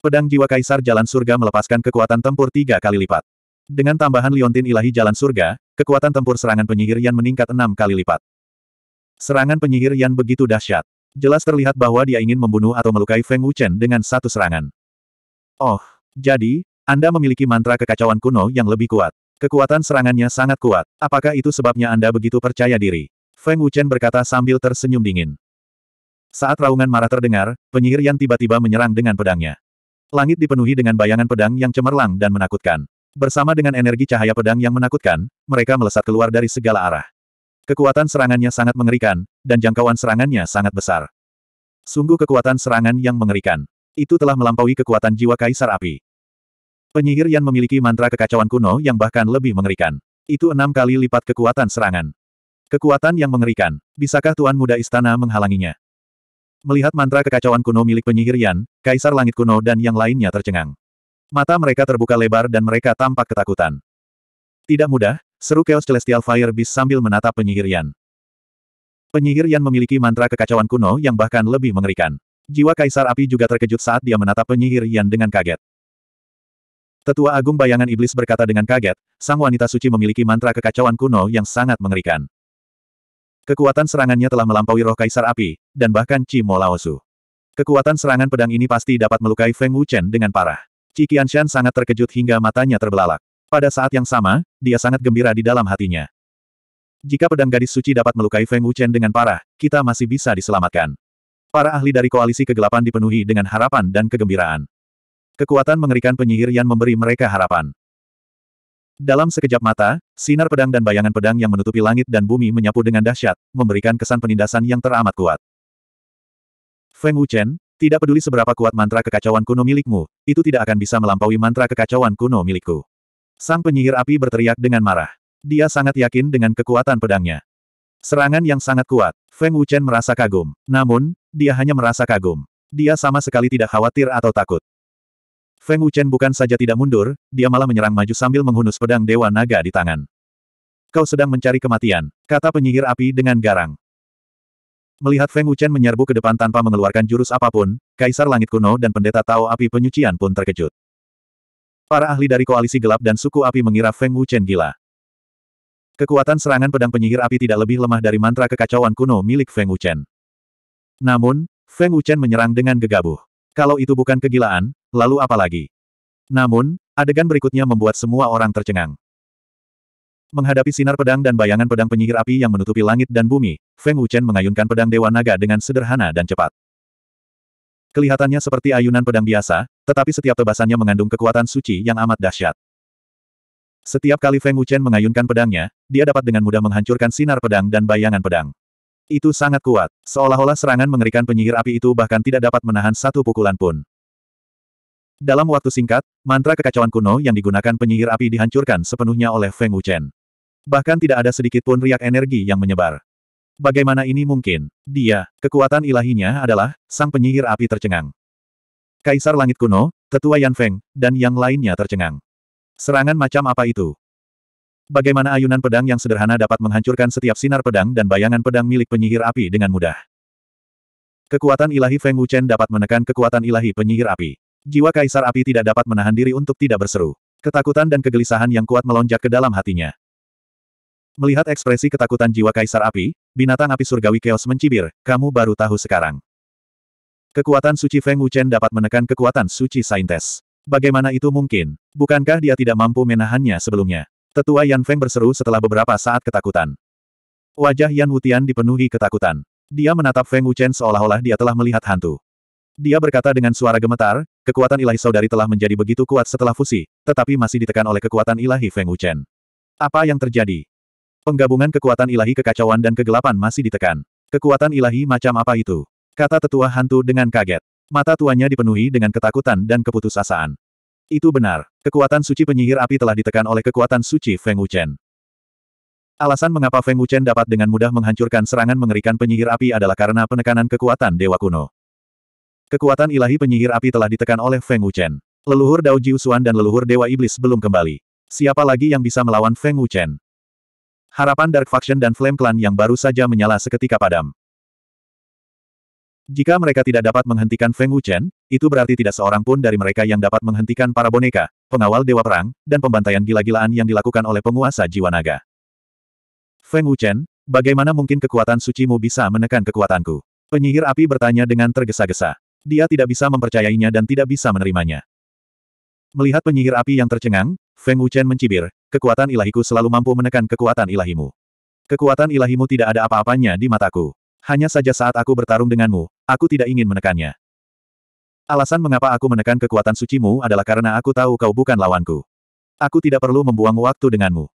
Pedang jiwa kaisar jalan surga melepaskan kekuatan tempur tiga kali lipat. Dengan tambahan liontin ilahi jalan surga, kekuatan tempur serangan penyihir Yan meningkat enam kali lipat. Serangan penyihir Yan begitu dahsyat. Jelas terlihat bahwa dia ingin membunuh atau melukai Feng Wuchen dengan satu serangan. Oh, jadi, Anda memiliki mantra kekacauan kuno yang lebih kuat. Kekuatan serangannya sangat kuat. Apakah itu sebabnya Anda begitu percaya diri? Feng Wuchen berkata sambil tersenyum dingin. Saat raungan marah terdengar, penyihir Yan tiba-tiba menyerang dengan pedangnya. Langit dipenuhi dengan bayangan pedang yang cemerlang dan menakutkan. Bersama dengan energi cahaya pedang yang menakutkan, mereka melesat keluar dari segala arah. Kekuatan serangannya sangat mengerikan, dan jangkauan serangannya sangat besar. Sungguh kekuatan serangan yang mengerikan. Itu telah melampaui kekuatan jiwa Kaisar Api. Penyihir Yan memiliki mantra kekacauan kuno yang bahkan lebih mengerikan. Itu enam kali lipat kekuatan serangan. Kekuatan yang mengerikan. Bisakah Tuan Muda Istana menghalanginya? Melihat mantra kekacauan kuno milik penyihir Yan, Kaisar Langit Kuno dan yang lainnya tercengang. Mata mereka terbuka lebar dan mereka tampak ketakutan. Tidak mudah, seru Chaos Celestial Fire Beast sambil menatap penyihir Yan. Penyihir Yan memiliki mantra kekacauan kuno yang bahkan lebih mengerikan. Jiwa Kaisar Api juga terkejut saat dia menatap penyihir Yan dengan kaget. Tetua Agung Bayangan Iblis berkata dengan kaget, sang wanita suci memiliki mantra kekacauan kuno yang sangat mengerikan. Kekuatan serangannya telah melampaui roh kaisar api, dan bahkan Cimo Laosu. Kekuatan serangan pedang ini pasti dapat melukai Feng Wuchen dengan parah. Qi Qianshan sangat terkejut hingga matanya terbelalak. Pada saat yang sama, dia sangat gembira di dalam hatinya. Jika pedang gadis suci dapat melukai Feng Wuchen dengan parah, kita masih bisa diselamatkan. Para ahli dari koalisi kegelapan dipenuhi dengan harapan dan kegembiraan. Kekuatan mengerikan penyihir yang memberi mereka harapan. Dalam sekejap mata, sinar pedang dan bayangan pedang yang menutupi langit dan bumi menyapu dengan dahsyat, memberikan kesan penindasan yang teramat kuat. Feng Wuchen, tidak peduli seberapa kuat mantra kekacauan kuno milikmu, itu tidak akan bisa melampaui mantra kekacauan kuno milikku. Sang penyihir api berteriak dengan marah. Dia sangat yakin dengan kekuatan pedangnya. Serangan yang sangat kuat, Feng Wuchen merasa kagum. Namun, dia hanya merasa kagum. Dia sama sekali tidak khawatir atau takut. Feng Wuchen bukan saja tidak mundur, dia malah menyerang maju sambil menghunus pedang Dewa Naga di tangan. Kau sedang mencari kematian, kata penyihir api dengan garang. Melihat Feng Wuchen menyerbu ke depan tanpa mengeluarkan jurus apapun, Kaisar Langit Kuno dan Pendeta Tao Api Penyucian pun terkejut. Para ahli dari Koalisi Gelap dan Suku Api mengira Feng Wuchen gila. Kekuatan serangan pedang penyihir api tidak lebih lemah dari mantra kekacauan kuno milik Feng Wuchen. Namun, Feng Wuchen menyerang dengan gegabah. Kalau itu bukan kegilaan, lalu apa lagi? Namun, adegan berikutnya membuat semua orang tercengang. Menghadapi sinar pedang dan bayangan pedang penyihir api yang menutupi langit dan bumi, Feng Wuchen mengayunkan pedang Dewa Naga dengan sederhana dan cepat. Kelihatannya seperti ayunan pedang biasa, tetapi setiap tebasannya mengandung kekuatan suci yang amat dahsyat. Setiap kali Feng Wuchen mengayunkan pedangnya, dia dapat dengan mudah menghancurkan sinar pedang dan bayangan pedang. Itu sangat kuat, seolah-olah serangan mengerikan penyihir api itu bahkan tidak dapat menahan satu pukulan pun. Dalam waktu singkat, mantra kekacauan kuno yang digunakan penyihir api dihancurkan sepenuhnya oleh Feng Wuchen. Bahkan tidak ada sedikit pun riak energi yang menyebar. Bagaimana ini mungkin? Dia, kekuatan ilahinya adalah, sang penyihir api tercengang. Kaisar Langit Kuno, Tetua Yan Feng, dan yang lainnya tercengang. Serangan macam apa itu? Bagaimana ayunan pedang yang sederhana dapat menghancurkan setiap sinar pedang dan bayangan pedang milik penyihir api dengan mudah? Kekuatan ilahi Feng Wuchen dapat menekan kekuatan ilahi penyihir api. Jiwa Kaisar Api tidak dapat menahan diri untuk tidak berseru. Ketakutan dan kegelisahan yang kuat melonjak ke dalam hatinya. Melihat ekspresi ketakutan jiwa Kaisar Api, binatang api surgawi keos mencibir, kamu baru tahu sekarang. Kekuatan suci Feng Wuchen dapat menekan kekuatan suci Saintes. Bagaimana itu mungkin? Bukankah dia tidak mampu menahannya sebelumnya? Tetua Yan Feng berseru setelah beberapa saat ketakutan. Wajah Yan Wutian dipenuhi ketakutan. Dia menatap Feng Wuchen seolah-olah dia telah melihat hantu. Dia berkata dengan suara gemetar, kekuatan ilahi saudari telah menjadi begitu kuat setelah fusi, tetapi masih ditekan oleh kekuatan ilahi Feng Wuchen. Apa yang terjadi? Penggabungan kekuatan ilahi kekacauan dan kegelapan masih ditekan. Kekuatan ilahi macam apa itu? Kata tetua hantu dengan kaget. Mata tuanya dipenuhi dengan ketakutan dan keputusasaan. Itu benar, kekuatan suci penyihir api telah ditekan oleh kekuatan suci Feng Wuchen. Alasan mengapa Feng Wuchen dapat dengan mudah menghancurkan serangan mengerikan penyihir api adalah karena penekanan kekuatan Dewa Kuno. Kekuatan ilahi penyihir api telah ditekan oleh Feng Wuchen. Leluhur Dao Jiusuan dan leluhur Dewa Iblis belum kembali. Siapa lagi yang bisa melawan Feng Wuchen? Harapan Dark Faction dan Flame Clan yang baru saja menyala seketika padam. Jika mereka tidak dapat menghentikan Feng Wuchen, itu berarti tidak seorang pun dari mereka yang dapat menghentikan para boneka, pengawal Dewa Perang, dan pembantaian gila-gilaan yang dilakukan oleh penguasa jiwa naga. Feng Wuchen, bagaimana mungkin kekuatan sucimu bisa menekan kekuatanku? Penyihir api bertanya dengan tergesa-gesa. Dia tidak bisa mempercayainya dan tidak bisa menerimanya. Melihat penyihir api yang tercengang, Feng Wuchen mencibir, kekuatan ilahiku selalu mampu menekan kekuatan ilahimu. Kekuatan ilahimu tidak ada apa-apanya di mataku. Hanya saja saat aku bertarung denganmu, aku tidak ingin menekannya. Alasan mengapa aku menekan kekuatan sucimu adalah karena aku tahu kau bukan lawanku. Aku tidak perlu membuang waktu denganmu.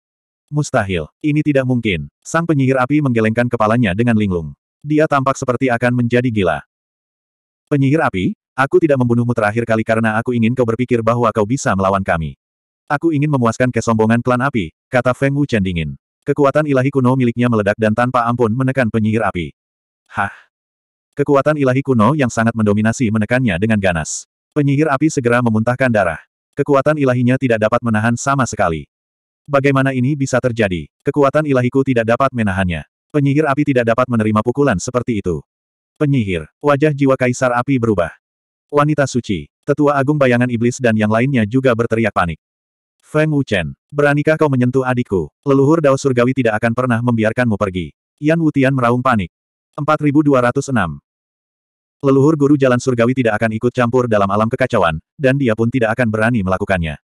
Mustahil, ini tidak mungkin. Sang penyihir api menggelengkan kepalanya dengan linglung. Dia tampak seperti akan menjadi gila. Penyihir api, aku tidak membunuhmu terakhir kali karena aku ingin kau berpikir bahwa kau bisa melawan kami. Aku ingin memuaskan kesombongan klan api, kata Feng Wuchen dingin. Kekuatan ilahi kuno miliknya meledak dan tanpa ampun menekan penyihir api. Hah. Kekuatan ilahi kuno yang sangat mendominasi menekannya dengan ganas. Penyihir api segera memuntahkan darah. Kekuatan ilahinya tidak dapat menahan sama sekali. Bagaimana ini bisa terjadi? Kekuatan ilahiku tidak dapat menahannya. Penyihir api tidak dapat menerima pukulan seperti itu. Penyihir. Wajah jiwa Kaisar Api berubah. Wanita suci. Tetua Agung Bayangan Iblis dan yang lainnya juga berteriak panik. Feng Wuchen. Beranikah kau menyentuh adikku? Leluhur Dao Surgawi tidak akan pernah membiarkanmu pergi. Yan Wutian meraung panik. 4206. Leluhur Guru Jalan Surgawi tidak akan ikut campur dalam alam kekacauan, dan dia pun tidak akan berani melakukannya.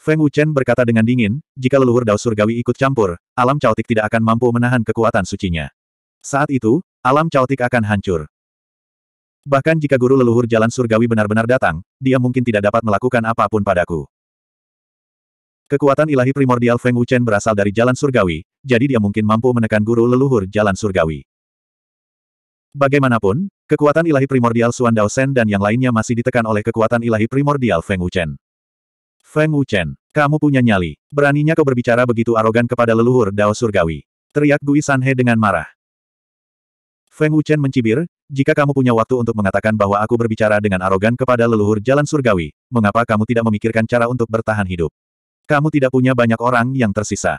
Feng Wuchen berkata dengan dingin, jika leluhur Dao Surgawi ikut campur, alam caotik tidak akan mampu menahan kekuatan sucinya. Saat itu, Alam caotik akan hancur. Bahkan jika guru leluhur jalan surgawi benar-benar datang, dia mungkin tidak dapat melakukan apapun padaku. Kekuatan ilahi primordial Feng Wuchen berasal dari jalan surgawi, jadi dia mungkin mampu menekan guru leluhur jalan surgawi. Bagaimanapun, kekuatan ilahi primordial Xuan Dao Sen dan yang lainnya masih ditekan oleh kekuatan ilahi primordial Feng Wuchen. Feng Wuchen, kamu punya nyali. Beraninya kau berbicara begitu arogan kepada leluhur Dao Surgawi. Teriak Gui Sanhe dengan marah. Feng Wuchen mencibir, jika kamu punya waktu untuk mengatakan bahwa aku berbicara dengan arogan kepada leluhur jalan surgawi, mengapa kamu tidak memikirkan cara untuk bertahan hidup? Kamu tidak punya banyak orang yang tersisa.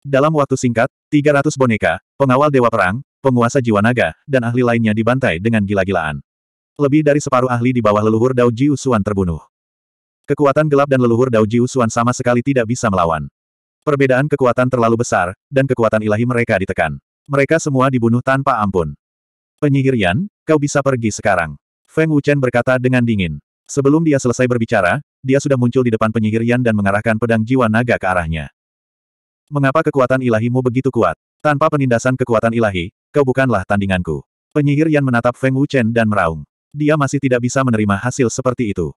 Dalam waktu singkat, 300 boneka, pengawal dewa perang, penguasa jiwa naga, dan ahli lainnya dibantai dengan gila-gilaan. Lebih dari separuh ahli di bawah leluhur Dao Jiu Xuan terbunuh. Kekuatan gelap dan leluhur Dao Jiu Xuan sama sekali tidak bisa melawan. Perbedaan kekuatan terlalu besar, dan kekuatan ilahi mereka ditekan. Mereka semua dibunuh tanpa ampun. Penyihir Yan, kau bisa pergi sekarang. Feng Wuchen berkata dengan dingin. Sebelum dia selesai berbicara, dia sudah muncul di depan penyihir Yan dan mengarahkan pedang jiwa naga ke arahnya. Mengapa kekuatan ilahimu begitu kuat? Tanpa penindasan kekuatan ilahi, kau bukanlah tandinganku. Penyihir Yan menatap Feng Wuchen dan meraung. Dia masih tidak bisa menerima hasil seperti itu.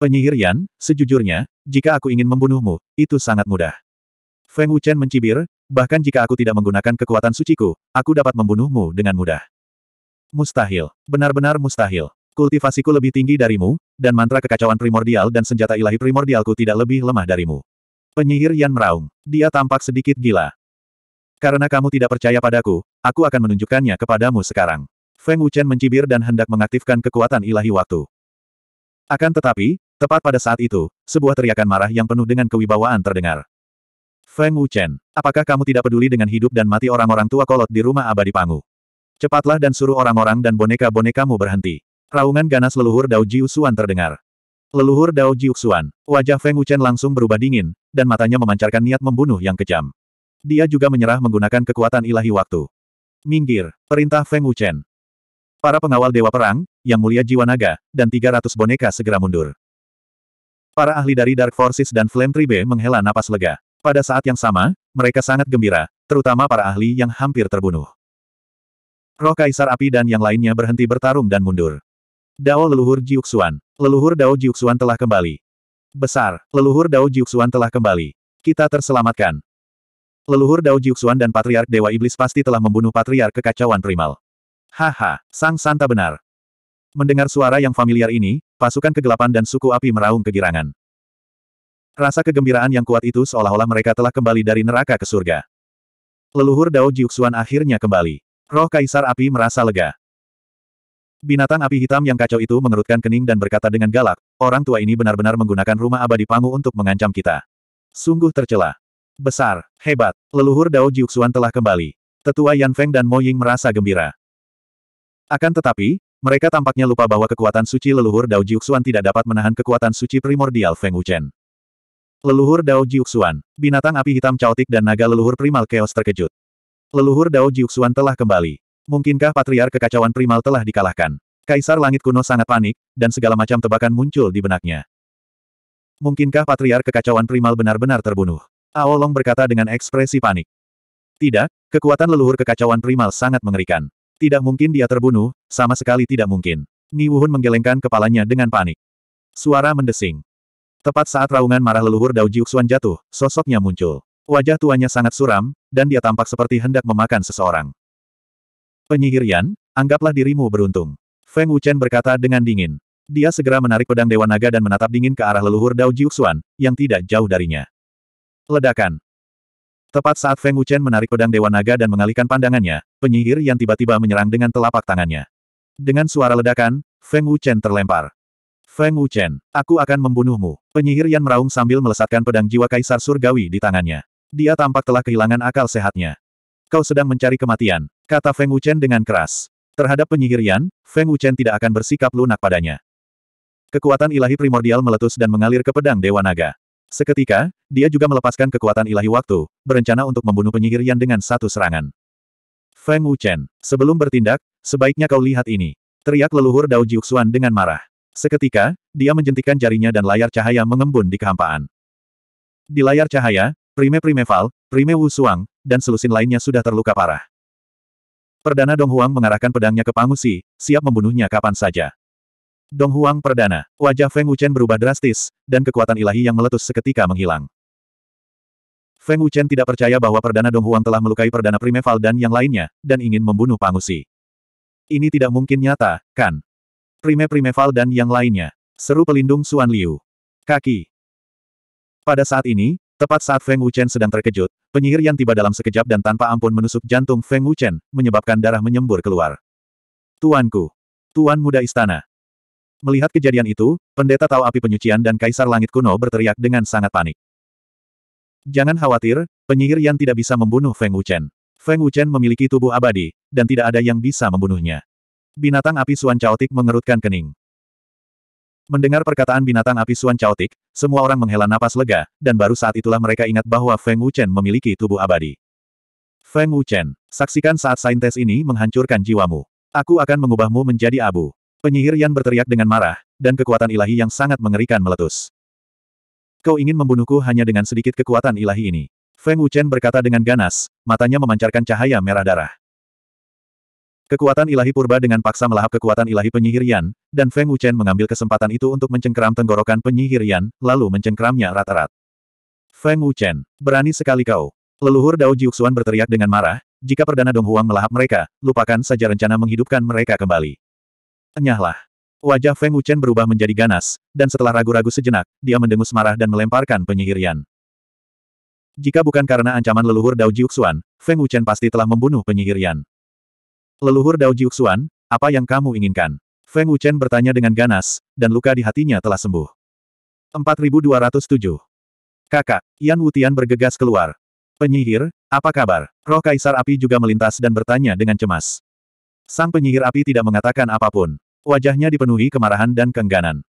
Penyihir Yan, sejujurnya, jika aku ingin membunuhmu, itu sangat mudah. Feng Wuchen mencibir, Bahkan jika aku tidak menggunakan kekuatan suciku, aku dapat membunuhmu dengan mudah. Mustahil. Benar-benar mustahil. Kultivasiku lebih tinggi darimu, dan mantra kekacauan primordial dan senjata ilahi primordialku tidak lebih lemah darimu. Penyihir Yan meraung. Dia tampak sedikit gila. Karena kamu tidak percaya padaku, aku akan menunjukkannya kepadamu sekarang. Feng Wuchen mencibir dan hendak mengaktifkan kekuatan ilahi waktu. Akan tetapi, tepat pada saat itu, sebuah teriakan marah yang penuh dengan kewibawaan terdengar. Feng Wuchen, apakah kamu tidak peduli dengan hidup dan mati orang-orang tua kolot di rumah abadi Pangu? Cepatlah dan suruh orang-orang dan boneka-bonekamu berhenti. Raungan ganas leluhur Dao Jiuxuan terdengar. Leluhur Dao Jiuxuan, wajah Feng Wuchen langsung berubah dingin, dan matanya memancarkan niat membunuh yang kejam. Dia juga menyerah menggunakan kekuatan ilahi waktu. Minggir, perintah Feng Wuchen. Para pengawal Dewa Perang, Yang Mulia Jiwa Naga, dan 300 boneka segera mundur. Para ahli dari Dark Forces dan Flame Tribe menghela napas lega. Pada saat yang sama, mereka sangat gembira, terutama para ahli yang hampir terbunuh. Roh Kaisar Api dan yang lainnya berhenti bertarung dan mundur. Dao leluhur Jiuxuan. Leluhur Dao Jiuxuan telah kembali. Besar, leluhur Dao Jiuxuan telah kembali. Kita terselamatkan. Leluhur Dao Jiuxuan dan Patriark Dewa Iblis pasti telah membunuh Patriark Kekacauan Primal. Haha, Sang Santa benar. Mendengar suara yang familiar ini, pasukan kegelapan dan suku api meraung kegirangan. Rasa kegembiraan yang kuat itu seolah-olah mereka telah kembali dari neraka ke surga. Leluhur Dao Jiuxuan akhirnya kembali. Roh Kaisar Api merasa lega. Binatang api hitam yang kacau itu mengerutkan kening dan berkata dengan galak, orang tua ini benar-benar menggunakan rumah abadi Pangu untuk mengancam kita. Sungguh tercela. Besar, hebat, leluhur Dao Jiuxuan telah kembali. Tetua Yan Feng dan Mo Ying merasa gembira. Akan tetapi, mereka tampaknya lupa bahwa kekuatan suci leluhur Dao Jiuxuan tidak dapat menahan kekuatan suci primordial Feng Wuchen. Leluhur Dao Jiuxuan, binatang api hitam caotik dan naga leluhur primal chaos terkejut. Leluhur Dao Jiuxuan telah kembali. Mungkinkah patriar kekacauan primal telah dikalahkan? Kaisar langit kuno sangat panik, dan segala macam tebakan muncul di benaknya. Mungkinkah patriar kekacauan primal benar-benar terbunuh? Aolong berkata dengan ekspresi panik. Tidak, kekuatan leluhur kekacauan primal sangat mengerikan. Tidak mungkin dia terbunuh, sama sekali tidak mungkin. Ni Wuhun menggelengkan kepalanya dengan panik. Suara mendesing. Tepat saat raungan marah leluhur Dao Jiuxuan jatuh, sosoknya muncul. Wajah tuanya sangat suram, dan dia tampak seperti hendak memakan seseorang. Penyihir Yan, anggaplah dirimu beruntung. Feng Wuchen berkata dengan dingin. Dia segera menarik pedang Dewa Naga dan menatap dingin ke arah leluhur Dao Jiuxuan, yang tidak jauh darinya. Ledakan. Tepat saat Feng Wuchen menarik pedang Dewa Naga dan mengalihkan pandangannya, penyihir yang tiba-tiba menyerang dengan telapak tangannya. Dengan suara ledakan, Feng Wuchen terlempar. Feng Wuchen, aku akan membunuhmu. Penyihir Yan meraung sambil melesatkan pedang jiwa kaisar surgawi di tangannya. Dia tampak telah kehilangan akal sehatnya. Kau sedang mencari kematian, kata Feng Wuchen dengan keras. Terhadap penyihir Yan, Feng Wuchen tidak akan bersikap lunak padanya. Kekuatan ilahi primordial meletus dan mengalir ke pedang Dewa Naga. Seketika, dia juga melepaskan kekuatan ilahi waktu, berencana untuk membunuh penyihir Yan dengan satu serangan. Feng Wuchen, sebelum bertindak, sebaiknya kau lihat ini. Teriak leluhur Dao Jiuxuan dengan marah. Seketika, dia menjentikan jarinya dan layar cahaya mengembun di kehampaan. Di layar cahaya, Prime Primeval, Prime Wu Suang, dan selusin lainnya sudah terluka parah. Perdana Dong Huang mengarahkan pedangnya ke Pangusi, siap membunuhnya kapan saja. Dong Huang Perdana, wajah Feng Wuchen berubah drastis, dan kekuatan ilahi yang meletus seketika menghilang. Feng Wuchen tidak percaya bahwa Perdana Dong Huang telah melukai Perdana Primeval dan yang lainnya, dan ingin membunuh Pangusi. Ini tidak mungkin nyata, kan? Prime Primeval dan yang lainnya. Seru pelindung Suan Liu. Kaki. Pada saat ini, tepat saat Feng Wuchen sedang terkejut, penyihir yang tiba dalam sekejap dan tanpa ampun menusuk jantung Feng Wuchen, menyebabkan darah menyembur keluar. Tuanku. Tuan muda istana. Melihat kejadian itu, pendeta tahu api penyucian dan kaisar langit kuno berteriak dengan sangat panik. Jangan khawatir, penyihir yang tidak bisa membunuh Feng Wuchen. Feng Wuchen memiliki tubuh abadi, dan tidak ada yang bisa membunuhnya. Binatang api Suan Chaotik mengerutkan kening. Mendengar perkataan binatang api Suan Chaotik, semua orang menghela napas lega, dan baru saat itulah mereka ingat bahwa Feng Wuchen memiliki tubuh abadi. Feng Wuchen, saksikan saat saintes ini menghancurkan jiwamu. Aku akan mengubahmu menjadi abu. Penyihir Yan berteriak dengan marah, dan kekuatan ilahi yang sangat mengerikan meletus. Kau ingin membunuhku hanya dengan sedikit kekuatan ilahi ini. Feng Wuchen berkata dengan ganas, matanya memancarkan cahaya merah darah. Kekuatan ilahi purba dengan paksa melahap kekuatan ilahi penyihirian, dan Feng Wuchen mengambil kesempatan itu untuk mencengkeram tenggorokan penyihirian, lalu mencengkeramnya rata erat Feng Wuchen, berani sekali kau. Leluhur Dao Jiuxuan berteriak dengan marah, jika Perdana Dong Huang melahap mereka, lupakan saja rencana menghidupkan mereka kembali. Enyahlah. Wajah Feng Wuchen berubah menjadi ganas, dan setelah ragu-ragu sejenak, dia mendengus marah dan melemparkan penyihirian. Jika bukan karena ancaman leluhur Dao Jiuxuan, Feng Wuchen pasti telah membunuh penyihirian. Leluhur Dao Jiuxuan, apa yang kamu inginkan? Feng Wuchen bertanya dengan ganas, dan luka di hatinya telah sembuh. 4207. Kakak, Yan Wutian bergegas keluar. Penyihir, apa kabar? Roh Kaisar Api juga melintas dan bertanya dengan cemas. Sang penyihir api tidak mengatakan apapun. Wajahnya dipenuhi kemarahan dan keengganan.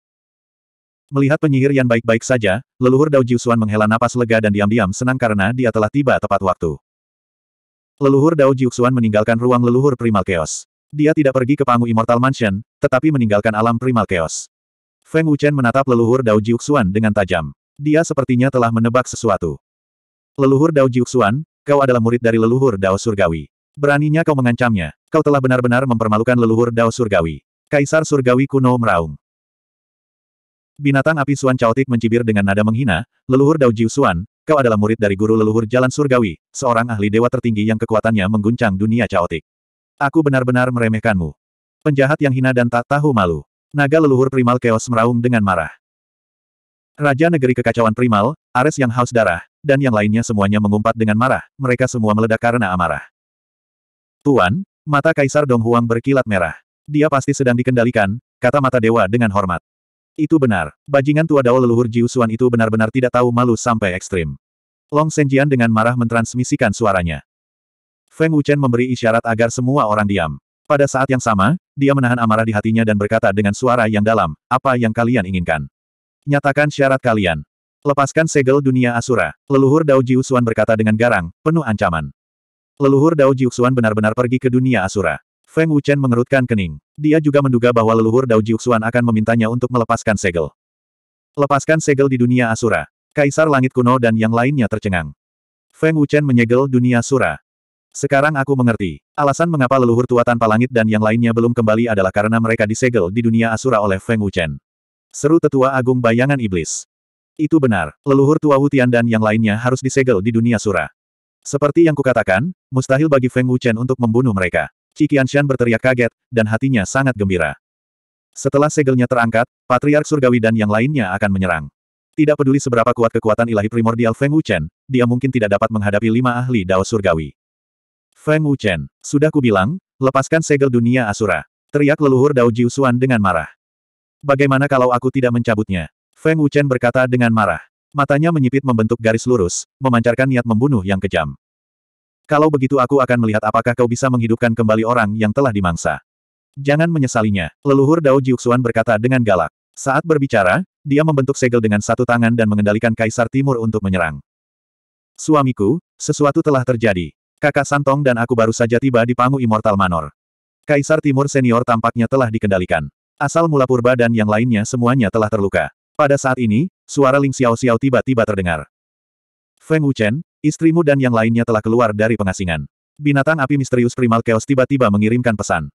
Melihat penyihir yang baik-baik saja, leluhur Dao Jiusuan menghela napas lega dan diam-diam senang karena dia telah tiba tepat waktu. Leluhur Dao Jiuxuan meninggalkan ruang leluhur Primal Chaos. Dia tidak pergi ke Pangu Immortal Mansion, tetapi meninggalkan alam Primal Chaos. Feng Wuchen menatap leluhur Dao Jiuxuan dengan tajam. Dia sepertinya telah menebak sesuatu. Leluhur Dao Jiuxuan, kau adalah murid dari leluhur Dao Surgawi. Beraninya kau mengancamnya. Kau telah benar-benar mempermalukan leluhur Dao Surgawi. Kaisar Surgawi kuno meraung. Binatang api Suan Chaotik mencibir dengan nada menghina, leluhur Dao Jiuxuan, Kau adalah murid dari guru leluhur jalan surgawi, seorang ahli dewa tertinggi yang kekuatannya mengguncang dunia caotik. Aku benar-benar meremehkanmu. Penjahat yang hina dan tak tahu malu. Naga leluhur primal keos meraung dengan marah. Raja negeri kekacauan primal, Ares yang haus darah, dan yang lainnya semuanya mengumpat dengan marah, mereka semua meledak karena amarah. Tuan, mata Kaisar Donghuang berkilat merah. Dia pasti sedang dikendalikan, kata mata dewa dengan hormat. Itu benar. Bajingan tua dao leluhur Jiusuan itu benar-benar tidak tahu malu sampai ekstrim. Long Senjian dengan marah mentransmisikan suaranya. Feng Wuchen memberi isyarat agar semua orang diam. Pada saat yang sama, dia menahan amarah di hatinya dan berkata dengan suara yang dalam, apa yang kalian inginkan? Nyatakan syarat kalian. Lepaskan segel dunia Asura. Leluhur Dao Jiusuan berkata dengan garang, penuh ancaman. Leluhur Dao Jiusuan benar-benar pergi ke dunia Asura. Feng Wuchen mengerutkan kening. Dia juga menduga bahwa leluhur Dao Jiuxuan akan memintanya untuk melepaskan segel. Lepaskan segel di dunia Asura. Kaisar Langit Kuno dan yang lainnya tercengang. Feng Wuchen menyegel dunia Asura. Sekarang aku mengerti. Alasan mengapa leluhur tua tanpa langit dan yang lainnya belum kembali adalah karena mereka disegel di dunia Asura oleh Feng Wuchen. Seru tetua agung bayangan iblis. Itu benar, leluhur tua Wutian dan yang lainnya harus disegel di dunia Asura. Seperti yang kukatakan, mustahil bagi Feng Wuchen untuk membunuh mereka. Qianshan berteriak kaget, dan hatinya sangat gembira. Setelah segelnya terangkat, Patriark Surgawi dan yang lainnya akan menyerang. Tidak peduli seberapa kuat kekuatan ilahi primordial Feng Wuchen, dia mungkin tidak dapat menghadapi lima ahli Dao Surgawi. Feng Wuchen, sudah kubilang, lepaskan segel dunia Asura. Teriak leluhur Dao Jiusuan dengan marah. Bagaimana kalau aku tidak mencabutnya? Feng Wuchen berkata dengan marah. Matanya menyipit membentuk garis lurus, memancarkan niat membunuh yang kejam. Kalau begitu aku akan melihat apakah kau bisa menghidupkan kembali orang yang telah dimangsa. Jangan menyesalinya, leluhur Dao Jiuxuan berkata dengan galak. Saat berbicara, dia membentuk segel dengan satu tangan dan mengendalikan Kaisar Timur untuk menyerang. Suamiku, sesuatu telah terjadi. Kakak Santong dan aku baru saja tiba di Pangu Immortal Manor. Kaisar Timur senior tampaknya telah dikendalikan. Asal mula purba dan yang lainnya semuanya telah terluka. Pada saat ini, suara Ling Xiao Xiao tiba-tiba terdengar. Feng Wuchen, Istrimu dan yang lainnya telah keluar dari pengasingan. Binatang api misterius primal chaos tiba-tiba mengirimkan pesan.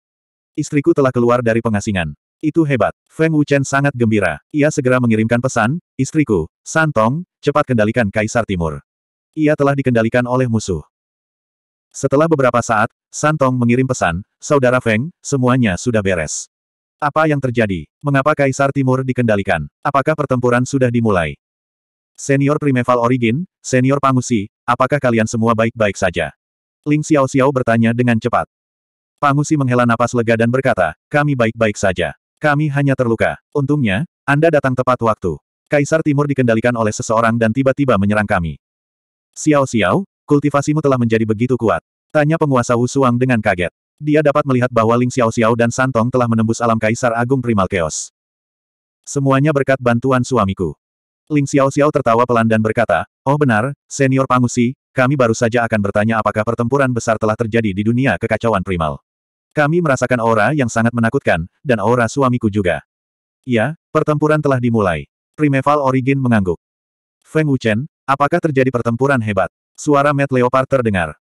Istriku telah keluar dari pengasingan. Itu hebat. Feng Wuchen sangat gembira. Ia segera mengirimkan pesan, istriku, Santong, cepat kendalikan Kaisar Timur. Ia telah dikendalikan oleh musuh. Setelah beberapa saat, Santong mengirim pesan, Saudara Feng, semuanya sudah beres. Apa yang terjadi? Mengapa Kaisar Timur dikendalikan? Apakah pertempuran sudah dimulai? Senior Primeval Origin, Senior Pangusi, Apakah kalian semua baik-baik saja? Ling Xiao Xiao bertanya dengan cepat. Pangusi menghela napas lega dan berkata, kami baik-baik saja. Kami hanya terluka. Untungnya, Anda datang tepat waktu. Kaisar Timur dikendalikan oleh seseorang dan tiba-tiba menyerang kami. Xiao Xiao, kultivasimu telah menjadi begitu kuat. Tanya penguasa Wu Suang dengan kaget. Dia dapat melihat bahwa Ling Xiao Xiao dan Santong telah menembus alam Kaisar Agung Primal Chaos. Semuanya berkat bantuan suamiku. Ling Xiao Xiao tertawa pelan dan berkata, Oh benar, senior Pangusi, kami baru saja akan bertanya apakah pertempuran besar telah terjadi di dunia kekacauan primal. Kami merasakan aura yang sangat menakutkan, dan aura suamiku juga. Ya, pertempuran telah dimulai. Primeval Origin mengangguk. Feng Wuchen, apakah terjadi pertempuran hebat? Suara Matt Leopard terdengar.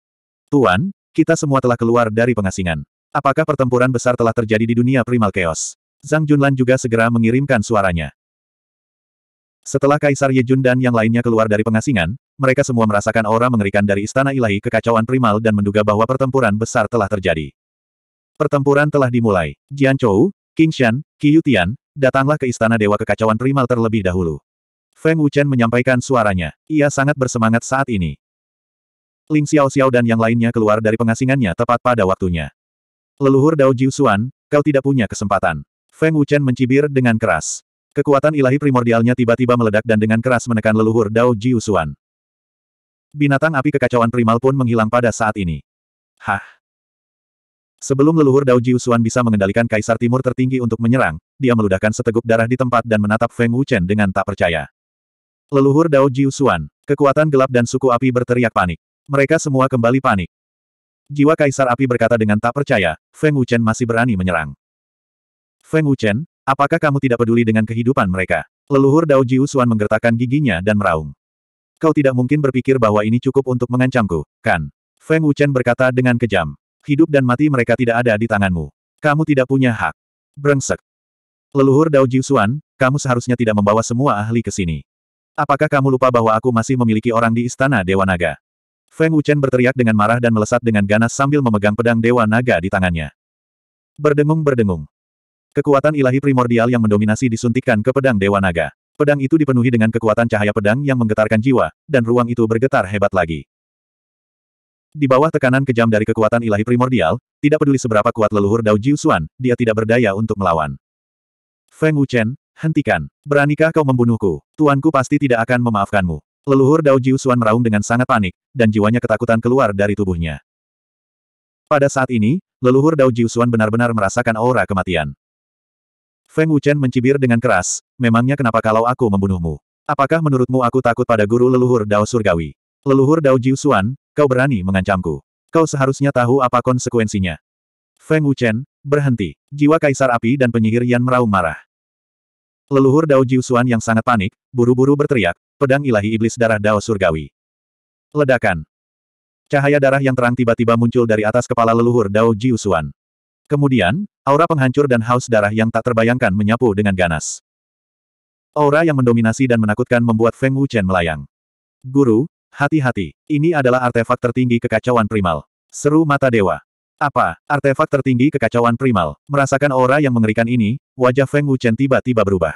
Tuan, kita semua telah keluar dari pengasingan. Apakah pertempuran besar telah terjadi di dunia primal chaos? Zhang Junlan juga segera mengirimkan suaranya. Setelah Kaisar Yejun dan yang lainnya keluar dari pengasingan, mereka semua merasakan aura mengerikan dari istana ilahi kekacauan primal dan menduga bahwa pertempuran besar telah terjadi. Pertempuran telah dimulai. Jian Chou, King Shan, Qiu Tian, datanglah ke istana dewa kekacauan primal terlebih dahulu. Feng Wuchen menyampaikan suaranya. Ia sangat bersemangat saat ini. Ling Xiao Xiao dan yang lainnya keluar dari pengasingannya tepat pada waktunya. Leluhur Dao Jiu Xuan, kau tidak punya kesempatan. Feng Wuchen mencibir dengan keras. Kekuatan ilahi primordialnya tiba-tiba meledak dan dengan keras menekan leluhur Dao Jiusuan. Binatang api kekacauan primal pun menghilang pada saat ini. Hah! Sebelum leluhur Dao Jiusuan bisa mengendalikan Kaisar Timur tertinggi untuk menyerang, dia meludahkan seteguk darah di tempat dan menatap Feng Wuchen dengan tak percaya. Leluhur Dao Jiusuan, kekuatan gelap dan suku api berteriak panik. Mereka semua kembali panik. Jiwa Kaisar Api berkata dengan tak percaya, Feng Wuchen masih berani menyerang. Feng Wuchen, Apakah kamu tidak peduli dengan kehidupan mereka? Leluhur Dao Jiu Xuan menggertakkan giginya dan meraung. Kau tidak mungkin berpikir bahwa ini cukup untuk mengancamku, kan? Feng Wuchen berkata dengan kejam. Hidup dan mati mereka tidak ada di tanganmu. Kamu tidak punya hak. Brengsek. Leluhur Dao Jiu Xuan, kamu seharusnya tidak membawa semua ahli ke sini. Apakah kamu lupa bahwa aku masih memiliki orang di Istana Dewa Naga? Feng Wuchen berteriak dengan marah dan melesat dengan ganas sambil memegang pedang Dewa Naga di tangannya. Berdengung-berdengung. Kekuatan ilahi primordial yang mendominasi disuntikkan ke pedang Dewa Naga. Pedang itu dipenuhi dengan kekuatan cahaya pedang yang menggetarkan jiwa, dan ruang itu bergetar hebat lagi. Di bawah tekanan kejam dari kekuatan ilahi primordial, tidak peduli seberapa kuat leluhur Dao Jiusuan, dia tidak berdaya untuk melawan. Feng Wuchen, hentikan. Beranikah kau membunuhku? Tuanku pasti tidak akan memaafkanmu. Leluhur Dao Jiusuan meraung dengan sangat panik, dan jiwanya ketakutan keluar dari tubuhnya. Pada saat ini, leluhur Dao Jiusuan benar-benar merasakan aura kematian. Feng Wuchen mencibir dengan keras, memangnya kenapa kalau aku membunuhmu? Apakah menurutmu aku takut pada guru leluhur Dao Surgawi? Leluhur Dao Jiusuan, kau berani mengancamku. Kau seharusnya tahu apa konsekuensinya. Feng Wuchen, berhenti. Jiwa Kaisar Api dan penyihir Yan meraung marah. Leluhur Dao Jiusuan yang sangat panik, buru-buru berteriak, pedang ilahi iblis darah Dao Surgawi. Ledakan. Cahaya darah yang terang tiba-tiba muncul dari atas kepala leluhur Dao Jiusuan. Kemudian, aura penghancur dan haus darah yang tak terbayangkan menyapu dengan ganas. Aura yang mendominasi dan menakutkan membuat Feng Wuchen melayang. Guru, hati-hati, ini adalah artefak tertinggi kekacauan primal. Seru mata dewa. Apa, artefak tertinggi kekacauan primal, merasakan aura yang mengerikan ini, wajah Feng Wuchen tiba-tiba berubah.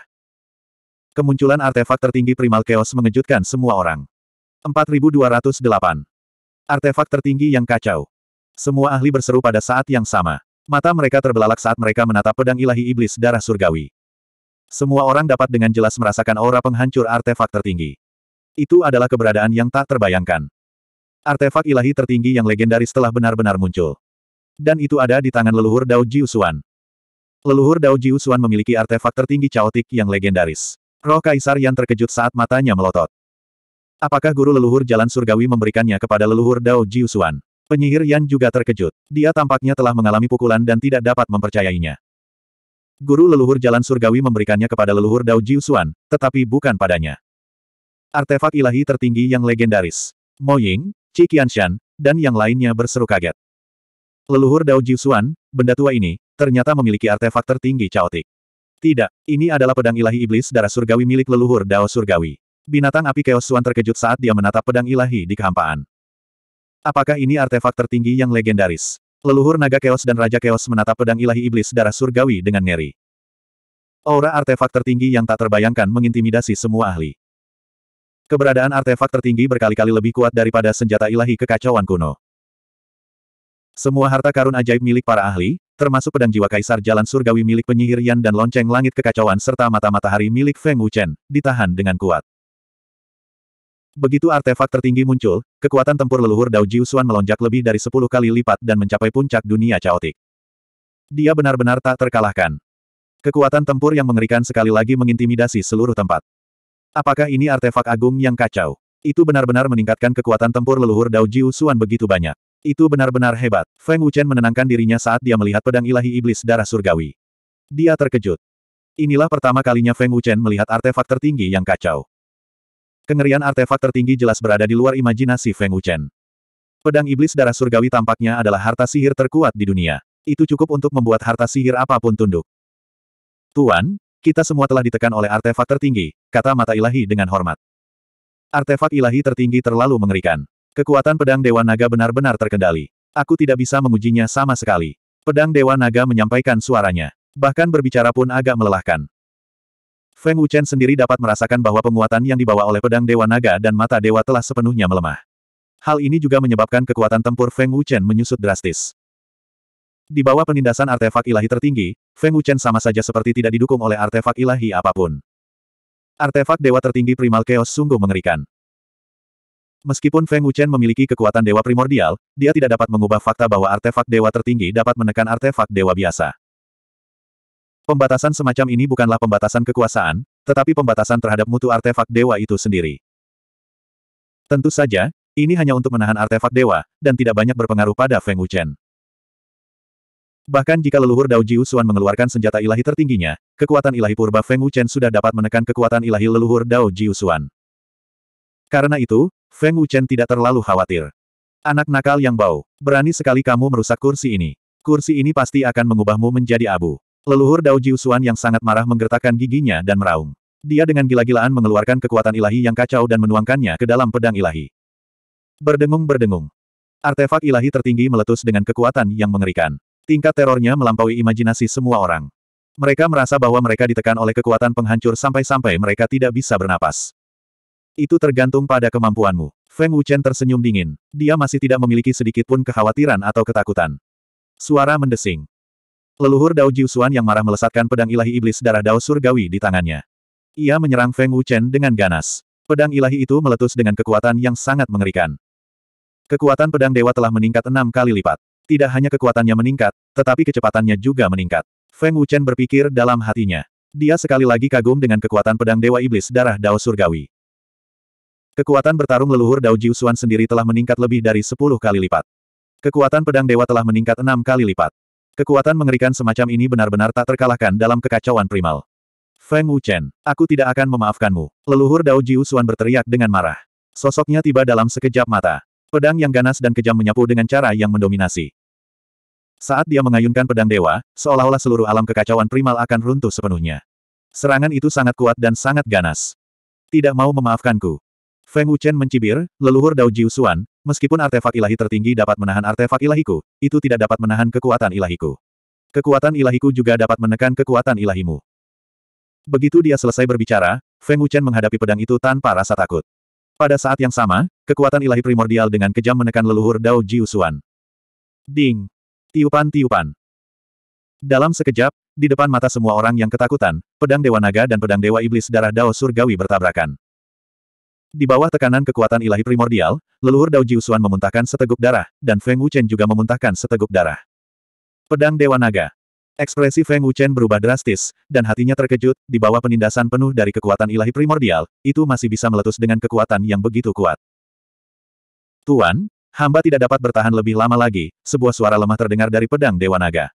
Kemunculan artefak tertinggi primal chaos mengejutkan semua orang. 4208. Artefak tertinggi yang kacau. Semua ahli berseru pada saat yang sama. Mata mereka terbelalak saat mereka menatap pedang ilahi iblis darah surgawi. Semua orang dapat dengan jelas merasakan aura penghancur artefak tertinggi. Itu adalah keberadaan yang tak terbayangkan. Artefak ilahi tertinggi yang legendaris telah benar-benar muncul. Dan itu ada di tangan leluhur Dao Jiusuan. Leluhur Dao Jiusuan memiliki artefak tertinggi caotik yang legendaris. Roh Kaisar yang terkejut saat matanya melotot. Apakah guru leluhur jalan surgawi memberikannya kepada leluhur Dao Jiusuan? Penyihir Yan juga terkejut. Dia tampaknya telah mengalami pukulan dan tidak dapat mempercayainya. Guru leluhur jalan surgawi memberikannya kepada leluhur Dao Jiusuan, tetapi bukan padanya. Artefak ilahi tertinggi yang legendaris. Mo Ying, Qi Qianshan, dan yang lainnya berseru kaget. Leluhur Dao Jiusuan, benda tua ini, ternyata memiliki artefak tertinggi caotik. Tidak, ini adalah pedang ilahi iblis darah surgawi milik leluhur Dao Surgawi. Binatang api Keosuan terkejut saat dia menatap pedang ilahi di kehampaan. Apakah ini artefak tertinggi yang legendaris? Leluhur naga keos dan raja keos menatap pedang ilahi iblis darah surgawi dengan ngeri. Aura artefak tertinggi yang tak terbayangkan mengintimidasi semua ahli. Keberadaan artefak tertinggi berkali-kali lebih kuat daripada senjata ilahi kekacauan kuno. Semua harta karun ajaib milik para ahli, termasuk pedang jiwa kaisar jalan surgawi milik penyihir Yan dan lonceng langit kekacauan serta mata matahari milik Feng Wuchen, ditahan dengan kuat. Begitu artefak tertinggi muncul, kekuatan tempur leluhur Dao Jiusuan melonjak lebih dari 10 kali lipat dan mencapai puncak dunia caotik. Dia benar-benar tak terkalahkan. Kekuatan tempur yang mengerikan sekali lagi mengintimidasi seluruh tempat. Apakah ini artefak agung yang kacau? Itu benar-benar meningkatkan kekuatan tempur leluhur Dao Jiusuan begitu banyak. Itu benar-benar hebat. Feng Wuchen menenangkan dirinya saat dia melihat pedang ilahi iblis darah surgawi. Dia terkejut. Inilah pertama kalinya Feng Wuchen melihat artefak tertinggi yang kacau. Kengerian artefak tertinggi jelas berada di luar imajinasi Feng Wuchen. Pedang iblis darah surgawi tampaknya adalah harta sihir terkuat di dunia. Itu cukup untuk membuat harta sihir apapun tunduk. Tuan, kita semua telah ditekan oleh artefak tertinggi, kata mata ilahi dengan hormat. Artefak ilahi tertinggi terlalu mengerikan. Kekuatan pedang Dewa Naga benar-benar terkendali. Aku tidak bisa mengujinya sama sekali. Pedang Dewa Naga menyampaikan suaranya. Bahkan berbicara pun agak melelahkan. Feng Wuchen sendiri dapat merasakan bahwa penguatan yang dibawa oleh pedang Dewa Naga dan mata Dewa telah sepenuhnya melemah. Hal ini juga menyebabkan kekuatan tempur Feng Wuchen menyusut drastis. Di bawah penindasan artefak ilahi tertinggi, Feng Wuchen sama saja seperti tidak didukung oleh artefak ilahi apapun. Artefak dewa tertinggi primal chaos sungguh mengerikan. Meskipun Feng Wuchen memiliki kekuatan dewa primordial, dia tidak dapat mengubah fakta bahwa artefak dewa tertinggi dapat menekan artefak dewa biasa. Pembatasan semacam ini bukanlah pembatasan kekuasaan, tetapi pembatasan terhadap mutu artefak dewa itu sendiri. Tentu saja, ini hanya untuk menahan artefak dewa, dan tidak banyak berpengaruh pada Feng Wuchen. Bahkan jika leluhur Dao Ji Usuan mengeluarkan senjata ilahi tertingginya, kekuatan ilahi purba Feng Wuchen sudah dapat menekan kekuatan ilahi leluhur Dao Ji Usuan. Karena itu, Feng Wuchen tidak terlalu khawatir. Anak nakal yang bau, berani sekali kamu merusak kursi ini. Kursi ini pasti akan mengubahmu menjadi abu. Leluhur Dao Jiusuan yang sangat marah menggertakkan giginya dan meraung. Dia dengan gila-gilaan mengeluarkan kekuatan ilahi yang kacau dan menuangkannya ke dalam pedang ilahi. Berdengung-berdengung. Artefak ilahi tertinggi meletus dengan kekuatan yang mengerikan. Tingkat terornya melampaui imajinasi semua orang. Mereka merasa bahwa mereka ditekan oleh kekuatan penghancur sampai-sampai mereka tidak bisa bernapas. Itu tergantung pada kemampuanmu. Feng Wuchen tersenyum dingin. Dia masih tidak memiliki sedikitpun kekhawatiran atau ketakutan. Suara mendesing. Leluhur Dao Jiusuan yang marah melesatkan pedang ilahi iblis darah Dao Surgawi di tangannya. Ia menyerang Feng Wuchen dengan ganas. Pedang ilahi itu meletus dengan kekuatan yang sangat mengerikan. Kekuatan pedang dewa telah meningkat enam kali lipat. Tidak hanya kekuatannya meningkat, tetapi kecepatannya juga meningkat. Feng Wuchen berpikir dalam hatinya. Dia sekali lagi kagum dengan kekuatan pedang dewa iblis darah Dao Surgawi. Kekuatan bertarung leluhur Dao Jiusuan sendiri telah meningkat lebih dari sepuluh kali lipat. Kekuatan pedang dewa telah meningkat enam kali lipat. Kekuatan mengerikan semacam ini benar-benar tak terkalahkan dalam kekacauan primal. Feng Wuchen, aku tidak akan memaafkanmu. Leluhur Dao Jiu Xuan berteriak dengan marah. Sosoknya tiba dalam sekejap mata. Pedang yang ganas dan kejam menyapu dengan cara yang mendominasi. Saat dia mengayunkan pedang dewa, seolah-olah seluruh alam kekacauan primal akan runtuh sepenuhnya. Serangan itu sangat kuat dan sangat ganas. Tidak mau memaafkanku. Feng Wuchen mencibir, leluhur Dao Jiu Xuan, Meskipun artefak ilahi tertinggi dapat menahan artefak ilahiku, itu tidak dapat menahan kekuatan ilahiku. Kekuatan ilahiku juga dapat menekan kekuatan ilahimu. Begitu dia selesai berbicara, Feng Wuchen menghadapi pedang itu tanpa rasa takut. Pada saat yang sama, kekuatan ilahi primordial dengan kejam menekan leluhur Dao Jiusuan. Ding! Tiupan-tiupan. Dalam sekejap, di depan mata semua orang yang ketakutan, pedang Dewa Naga dan pedang Dewa Iblis Darah Dao Surgawi bertabrakan. Di bawah tekanan kekuatan ilahi primordial, leluhur Dao Jiusuan memuntahkan seteguk darah, dan Feng Wuchen juga memuntahkan seteguk darah. Pedang Dewa Naga Ekspresi Feng Wuchen berubah drastis, dan hatinya terkejut, di bawah penindasan penuh dari kekuatan ilahi primordial, itu masih bisa meletus dengan kekuatan yang begitu kuat. Tuan, hamba tidak dapat bertahan lebih lama lagi, sebuah suara lemah terdengar dari pedang Dewa Naga.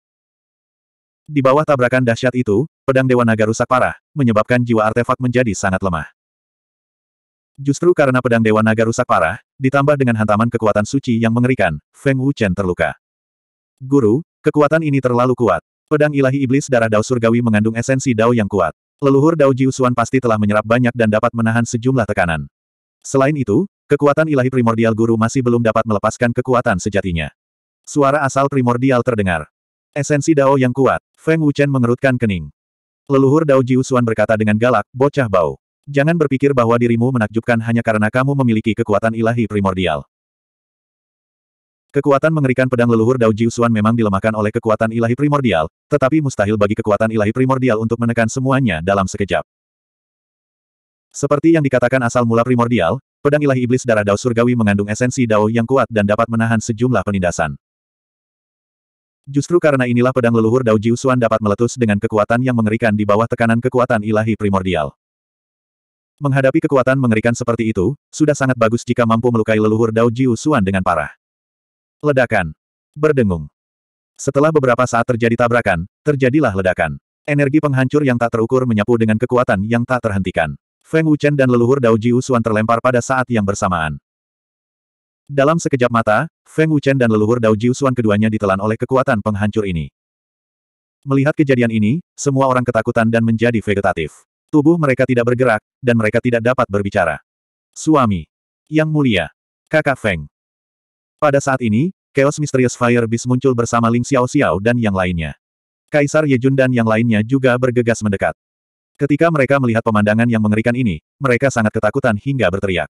Di bawah tabrakan dahsyat itu, pedang Dewa Naga rusak parah, menyebabkan jiwa artefak menjadi sangat lemah. Justru karena pedang Dewa Naga rusak parah, ditambah dengan hantaman kekuatan suci yang mengerikan, Feng Wuchen terluka. Guru, kekuatan ini terlalu kuat. Pedang ilahi iblis darah Dao Surgawi mengandung esensi Dao yang kuat. Leluhur Dao Jiusuan pasti telah menyerap banyak dan dapat menahan sejumlah tekanan. Selain itu, kekuatan ilahi primordial guru masih belum dapat melepaskan kekuatan sejatinya. Suara asal primordial terdengar. Esensi Dao yang kuat, Feng Wuchen mengerutkan kening. Leluhur Dao Jiusuan berkata dengan galak, bocah bau. Jangan berpikir bahwa dirimu menakjubkan hanya karena kamu memiliki kekuatan ilahi primordial. Kekuatan mengerikan pedang leluhur Dao Jiusuan memang dilemahkan oleh kekuatan ilahi primordial, tetapi mustahil bagi kekuatan ilahi primordial untuk menekan semuanya dalam sekejap. Seperti yang dikatakan asal mula primordial, pedang ilahi iblis darah Dao Surgawi mengandung esensi Dao yang kuat dan dapat menahan sejumlah penindasan. Justru karena inilah pedang leluhur Dao Jiusuan dapat meletus dengan kekuatan yang mengerikan di bawah tekanan kekuatan ilahi primordial. Menghadapi kekuatan mengerikan seperti itu, sudah sangat bagus jika mampu melukai leluhur Dao Jiu Xuan dengan parah. Ledakan. Berdengung. Setelah beberapa saat terjadi tabrakan, terjadilah ledakan. Energi penghancur yang tak terukur menyapu dengan kekuatan yang tak terhentikan. Feng Wuchen dan leluhur Dao Jiu Xuan terlempar pada saat yang bersamaan. Dalam sekejap mata, Feng Wuchen dan leluhur Dao Jiu Xuan keduanya ditelan oleh kekuatan penghancur ini. Melihat kejadian ini, semua orang ketakutan dan menjadi vegetatif. Tubuh mereka tidak bergerak, dan mereka tidak dapat berbicara. Suami. Yang mulia. Kakak Feng. Pada saat ini, Chaos Mysterious Fire Beast muncul bersama Ling Xiao Xiao dan yang lainnya. Kaisar Ye Jun dan yang lainnya juga bergegas mendekat. Ketika mereka melihat pemandangan yang mengerikan ini, mereka sangat ketakutan hingga berteriak.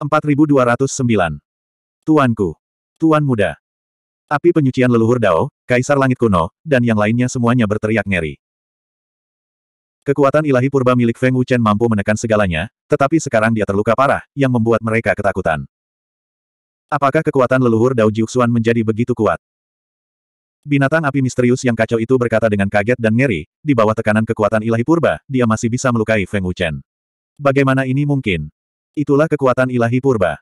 4209. Tuanku. Tuan muda. Api penyucian leluhur Dao, Kaisar Langit Kuno, dan yang lainnya semuanya berteriak ngeri. Kekuatan ilahi purba milik Feng Wuchen mampu menekan segalanya, tetapi sekarang dia terluka parah, yang membuat mereka ketakutan. Apakah kekuatan leluhur Dao Jiuxuan menjadi begitu kuat? Binatang api misterius yang kacau itu berkata dengan kaget dan ngeri, di bawah tekanan kekuatan ilahi purba, dia masih bisa melukai Feng Wuchen. Bagaimana ini mungkin? Itulah kekuatan ilahi purba.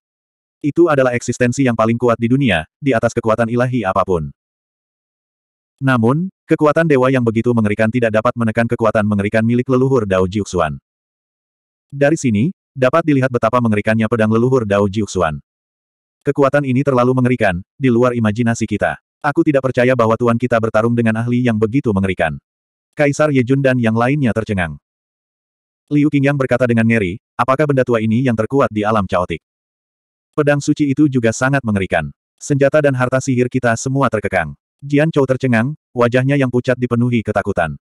Itu adalah eksistensi yang paling kuat di dunia, di atas kekuatan ilahi apapun. Namun, kekuatan dewa yang begitu mengerikan tidak dapat menekan kekuatan mengerikan milik leluhur Dao Jiuxuan. Dari sini, dapat dilihat betapa mengerikannya pedang leluhur Dao Jiuxuan. Kekuatan ini terlalu mengerikan, di luar imajinasi kita. Aku tidak percaya bahwa tuan kita bertarung dengan ahli yang begitu mengerikan. Kaisar Yejun dan yang lainnya tercengang. Liu yang berkata dengan ngeri, apakah benda tua ini yang terkuat di alam caotik? Pedang suci itu juga sangat mengerikan. Senjata dan harta sihir kita semua terkekang. Jian Chou tercengang, wajahnya yang pucat dipenuhi ketakutan.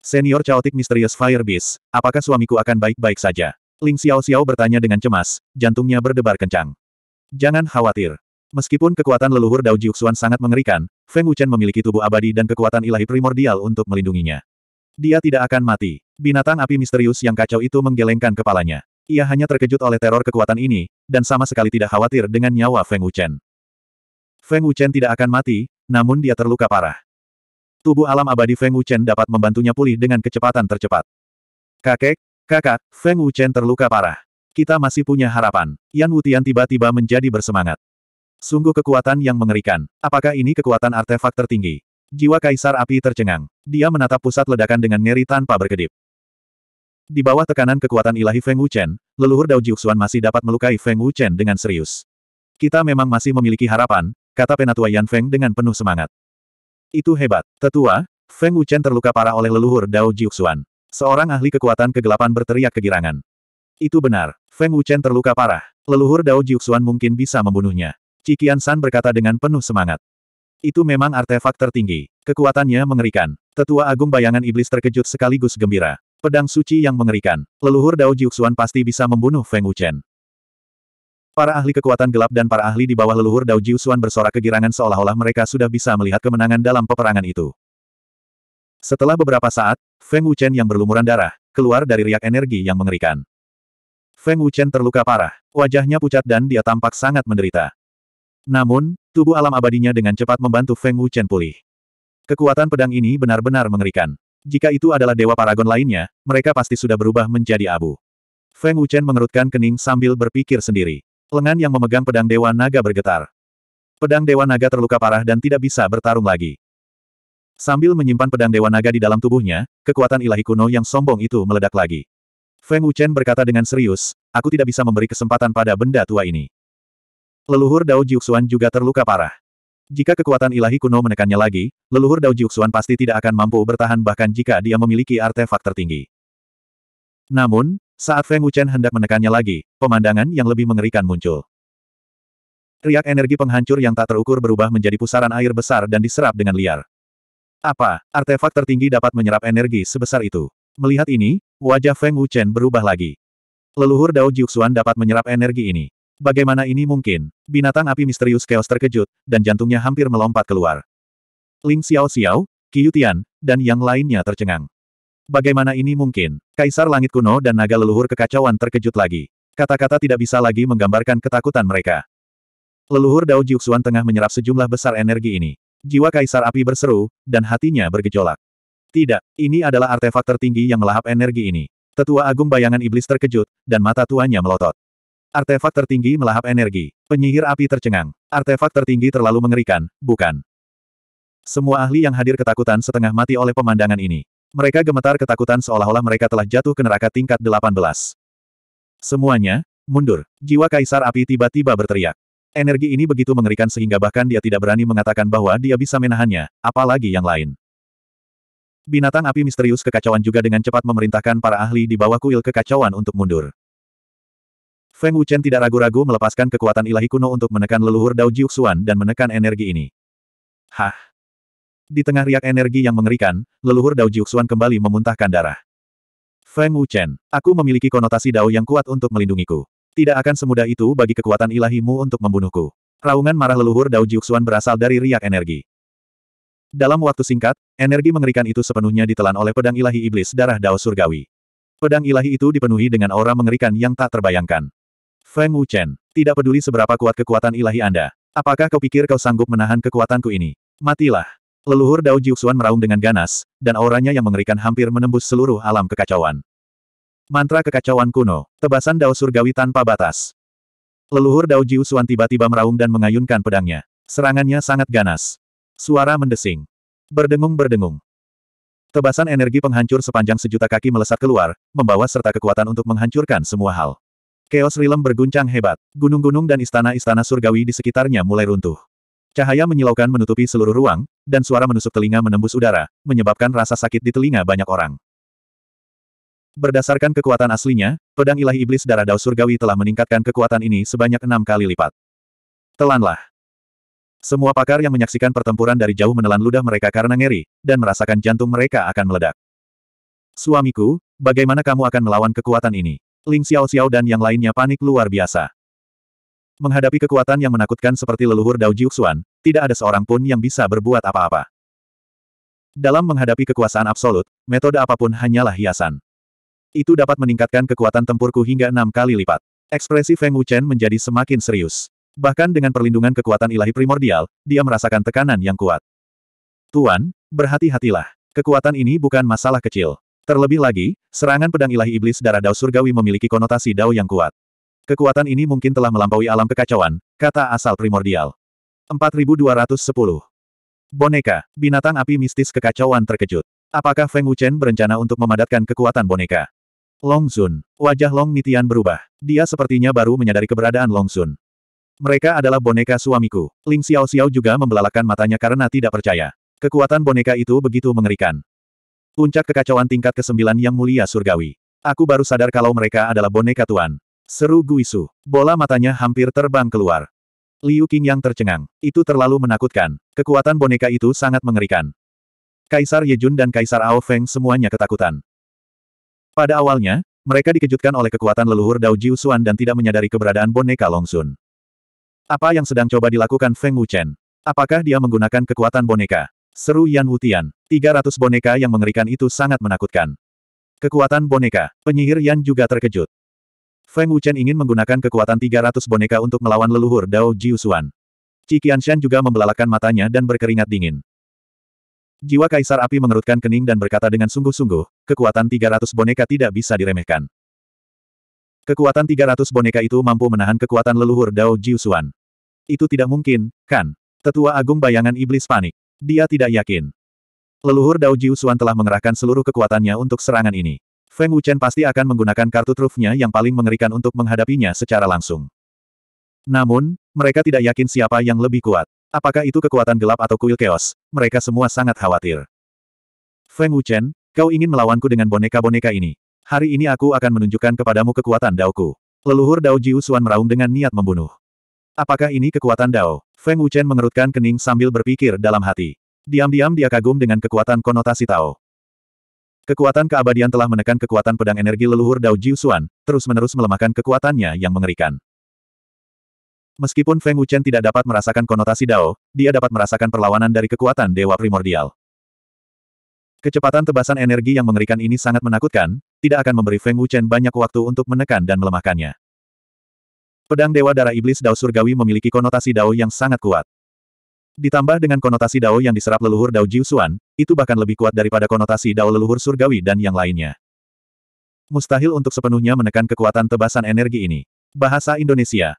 Senior Chaotic Mysterious Fire Beast, apakah suamiku akan baik-baik saja? Ling Xiao Xiao bertanya dengan cemas, jantungnya berdebar kencang. Jangan khawatir. Meskipun kekuatan leluhur Dao Jiuxuan sangat mengerikan, Feng Wuchen memiliki tubuh abadi dan kekuatan ilahi primordial untuk melindunginya. Dia tidak akan mati. Binatang api misterius yang kacau itu menggelengkan kepalanya. Ia hanya terkejut oleh teror kekuatan ini, dan sama sekali tidak khawatir dengan nyawa Feng Wuchen. Feng Wuchen tidak akan mati, namun dia terluka parah. Tubuh alam abadi Feng Wuchen dapat membantunya pulih dengan kecepatan tercepat. Kakek, kakak, Feng Wuchen terluka parah. Kita masih punya harapan. Yan Wutian tiba-tiba menjadi bersemangat. Sungguh kekuatan yang mengerikan. Apakah ini kekuatan artefak tertinggi? Jiwa Kaisar Api tercengang. Dia menatap pusat ledakan dengan ngeri tanpa berkedip. Di bawah tekanan kekuatan ilahi Feng Wuchen, leluhur Dao Jiuxuan masih dapat melukai Feng Wuchen dengan serius. Kita memang masih memiliki harapan, kata penatua Yan Feng dengan penuh semangat. Itu hebat. Tetua, Feng Wuchen terluka parah oleh leluhur Dao Jiuxuan. Seorang ahli kekuatan kegelapan berteriak kegirangan. Itu benar. Feng Wuchen terluka parah. Leluhur Dao Jiuxuan mungkin bisa membunuhnya. Cikian San berkata dengan penuh semangat. Itu memang artefak tertinggi. Kekuatannya mengerikan. Tetua Agung Bayangan Iblis terkejut sekaligus gembira. Pedang suci yang mengerikan. Leluhur Dao Jiuxuan pasti bisa membunuh Feng Wuchen. Para ahli kekuatan gelap dan para ahli di bawah leluhur Dao Jiusuan bersorak kegirangan seolah-olah mereka sudah bisa melihat kemenangan dalam peperangan itu. Setelah beberapa saat, Feng Wuchen yang berlumuran darah, keluar dari riak energi yang mengerikan. Feng Wuchen terluka parah, wajahnya pucat dan dia tampak sangat menderita. Namun, tubuh alam abadinya dengan cepat membantu Feng Wuchen pulih. Kekuatan pedang ini benar-benar mengerikan. Jika itu adalah dewa paragon lainnya, mereka pasti sudah berubah menjadi abu. Feng Wuchen mengerutkan kening sambil berpikir sendiri. Lengan yang memegang pedang Dewa Naga bergetar. Pedang Dewa Naga terluka parah dan tidak bisa bertarung lagi. Sambil menyimpan pedang Dewa Naga di dalam tubuhnya, kekuatan ilahi kuno yang sombong itu meledak lagi. Feng Wuchen berkata dengan serius, aku tidak bisa memberi kesempatan pada benda tua ini. Leluhur Dao Jiuxuan juga terluka parah. Jika kekuatan ilahi kuno menekannya lagi, leluhur Dao Jiuxuan pasti tidak akan mampu bertahan bahkan jika dia memiliki artefak tertinggi. Namun, saat Feng Wuchen hendak menekannya lagi, pemandangan yang lebih mengerikan muncul. Riak energi penghancur yang tak terukur berubah menjadi pusaran air besar dan diserap dengan liar. Apa, artefak tertinggi dapat menyerap energi sebesar itu? Melihat ini, wajah Feng Wuchen berubah lagi. Leluhur Dao Jiuxuan dapat menyerap energi ini. Bagaimana ini mungkin? Binatang api misterius keos terkejut, dan jantungnya hampir melompat keluar. Ling Xiao Xiao, Qiu Tian, dan yang lainnya tercengang. Bagaimana ini mungkin? Kaisar Langit Kuno dan naga leluhur kekacauan terkejut lagi. Kata-kata tidak bisa lagi menggambarkan ketakutan mereka. Leluhur Dao Jiuxuan tengah menyerap sejumlah besar energi ini. Jiwa Kaisar Api berseru, dan hatinya bergejolak. Tidak, ini adalah artefak tertinggi yang melahap energi ini. Tetua Agung Bayangan Iblis terkejut, dan mata tuanya melotot. Artefak tertinggi melahap energi. Penyihir api tercengang. Artefak tertinggi terlalu mengerikan, bukan? Semua ahli yang hadir ketakutan setengah mati oleh pemandangan ini. Mereka gemetar ketakutan seolah-olah mereka telah jatuh ke neraka tingkat 18. Semuanya, mundur. Jiwa Kaisar Api tiba-tiba berteriak. Energi ini begitu mengerikan sehingga bahkan dia tidak berani mengatakan bahwa dia bisa menahannya, apalagi yang lain. Binatang api misterius kekacauan juga dengan cepat memerintahkan para ahli di bawah kuil kekacauan untuk mundur. Feng Wuchen tidak ragu-ragu melepaskan kekuatan ilahi kuno untuk menekan leluhur Dao Jiuxuan dan menekan energi ini. Hah? Di tengah riak energi yang mengerikan, leluhur Dao Jiuxuan kembali memuntahkan darah. Feng Wuchen, aku memiliki konotasi Dao yang kuat untuk melindungiku. Tidak akan semudah itu bagi kekuatan ilahimu untuk membunuhku. Raungan marah leluhur Dao Jiuxuan berasal dari riak energi. Dalam waktu singkat, energi mengerikan itu sepenuhnya ditelan oleh pedang ilahi iblis darah Dao Surgawi. Pedang ilahi itu dipenuhi dengan aura mengerikan yang tak terbayangkan. Feng Wuchen, tidak peduli seberapa kuat kekuatan ilahi Anda. Apakah kau pikir kau sanggup menahan kekuatanku ini? Matilah. Leluhur Dao Jiuxuan meraung dengan ganas, dan auranya yang mengerikan hampir menembus seluruh alam kekacauan. Mantra kekacauan kuno, tebasan Dao Surgawi tanpa batas. Leluhur Dao Jiuxuan tiba-tiba meraung dan mengayunkan pedangnya. Serangannya sangat ganas. Suara mendesing. Berdengung-berdengung. Tebasan energi penghancur sepanjang sejuta kaki melesat keluar, membawa serta kekuatan untuk menghancurkan semua hal. Chaos rilem berguncang hebat. Gunung-gunung dan istana-istana surgawi di sekitarnya mulai runtuh. Cahaya menyilaukan menutupi seluruh ruang, dan suara menusuk telinga menembus udara, menyebabkan rasa sakit di telinga banyak orang. Berdasarkan kekuatan aslinya, pedang ilahi iblis darah dao surgawi telah meningkatkan kekuatan ini sebanyak enam kali lipat. Telanlah. Semua pakar yang menyaksikan pertempuran dari jauh menelan ludah mereka karena ngeri, dan merasakan jantung mereka akan meledak. Suamiku, bagaimana kamu akan melawan kekuatan ini? Ling Xiao Xiao dan yang lainnya panik luar biasa. Menghadapi kekuatan yang menakutkan seperti leluhur Dao Jiuxuan, tidak ada seorang pun yang bisa berbuat apa-apa. Dalam menghadapi kekuasaan absolut, metode apapun hanyalah hiasan. Itu dapat meningkatkan kekuatan tempurku hingga enam kali lipat. Ekspresi Feng Wuchen menjadi semakin serius. Bahkan dengan perlindungan kekuatan ilahi primordial, dia merasakan tekanan yang kuat. Tuan, berhati-hatilah. Kekuatan ini bukan masalah kecil. Terlebih lagi, serangan pedang ilahi iblis darah Dao Surgawi memiliki konotasi Dao yang kuat. Kekuatan ini mungkin telah melampaui alam kekacauan, kata asal primordial. 4210. Boneka, binatang api mistis kekacauan terkejut. Apakah Feng Wuchen berencana untuk memadatkan kekuatan boneka? Long Sun, Wajah Long Nitian berubah. Dia sepertinya baru menyadari keberadaan Long Sun. Mereka adalah boneka suamiku. Ling Xiao Xiao juga membelalakan matanya karena tidak percaya. Kekuatan boneka itu begitu mengerikan. Puncak kekacauan tingkat ke-9 yang mulia surgawi. Aku baru sadar kalau mereka adalah boneka tuan. Seru Guisu. Bola matanya hampir terbang keluar. Liu King yang tercengang. Itu terlalu menakutkan. Kekuatan boneka itu sangat mengerikan. Kaisar Yejun dan Kaisar Ao Feng semuanya ketakutan. Pada awalnya, mereka dikejutkan oleh kekuatan leluhur Dao Jiu dan tidak menyadari keberadaan boneka Long Apa yang sedang coba dilakukan Feng Wuchen? Apakah dia menggunakan kekuatan boneka? Seru Yan Wutian. 300 boneka yang mengerikan itu sangat menakutkan. Kekuatan boneka, penyihir Yan juga terkejut. Feng Wuchen ingin menggunakan kekuatan 300 boneka untuk melawan leluhur Dao Jiusuan. Qi Qianshan juga membelalakan matanya dan berkeringat dingin. Jiwa Kaisar Api mengerutkan kening dan berkata dengan sungguh-sungguh, kekuatan 300 boneka tidak bisa diremehkan. Kekuatan 300 boneka itu mampu menahan kekuatan leluhur Dao Jiusuan. Itu tidak mungkin, kan? Tetua Agung Bayangan Iblis panik. Dia tidak yakin. Leluhur Dao Jiusuan telah mengerahkan seluruh kekuatannya untuk serangan ini. Feng Wuchen pasti akan menggunakan kartu trufnya yang paling mengerikan untuk menghadapinya secara langsung. Namun, mereka tidak yakin siapa yang lebih kuat. Apakah itu kekuatan gelap atau kuil keos? Mereka semua sangat khawatir. Feng Wuchen, kau ingin melawanku dengan boneka-boneka ini. Hari ini aku akan menunjukkan kepadamu kekuatan Daoku. Leluhur Dao Jiu Xuan meraung dengan niat membunuh. Apakah ini kekuatan Dao? Feng Wuchen mengerutkan kening sambil berpikir dalam hati. Diam-diam dia kagum dengan kekuatan konotasi Tao. Kekuatan keabadian telah menekan kekuatan pedang energi leluhur Dao Jiusuan, terus-menerus melemahkan kekuatannya yang mengerikan. Meskipun Feng Wuchen tidak dapat merasakan konotasi Dao, dia dapat merasakan perlawanan dari kekuatan Dewa Primordial. Kecepatan tebasan energi yang mengerikan ini sangat menakutkan, tidak akan memberi Feng Wuchen banyak waktu untuk menekan dan melemahkannya. Pedang Dewa Darah Iblis Dao Surgawi memiliki konotasi Dao yang sangat kuat. Ditambah dengan konotasi Dao yang diserap leluhur Dao Jiusuan, itu bahkan lebih kuat daripada konotasi Dao leluhur surgawi dan yang lainnya. Mustahil untuk sepenuhnya menekan kekuatan tebasan energi ini. Bahasa Indonesia.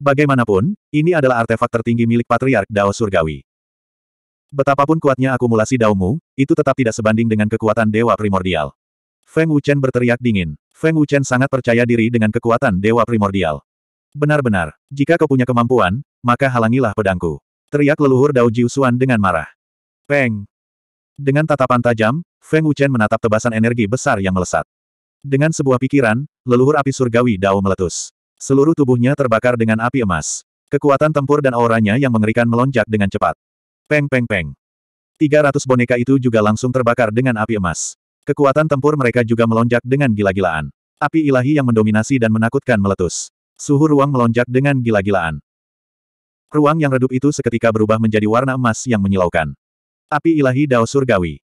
Bagaimanapun, ini adalah artefak tertinggi milik Patriark Dao Surgawi. Betapapun kuatnya akumulasi Daomu, itu tetap tidak sebanding dengan kekuatan Dewa Primordial. Feng Wuchen berteriak dingin. Feng Wuchen sangat percaya diri dengan kekuatan Dewa Primordial. Benar-benar, jika kau punya kemampuan, maka halangilah pedangku. Teriak leluhur Dao Jiusuan dengan marah. Peng! Dengan tatapan tajam, Feng Wuchen menatap tebasan energi besar yang melesat. Dengan sebuah pikiran, leluhur api surgawi Dao meletus. Seluruh tubuhnya terbakar dengan api emas. Kekuatan tempur dan auranya yang mengerikan melonjak dengan cepat. Peng peng peng. 300 boneka itu juga langsung terbakar dengan api emas. Kekuatan tempur mereka juga melonjak dengan gila-gilaan. Api ilahi yang mendominasi dan menakutkan meletus. Suhu ruang melonjak dengan gila-gilaan. Ruang yang redup itu seketika berubah menjadi warna emas yang menyilaukan. Api ilahi Dao Surgawi.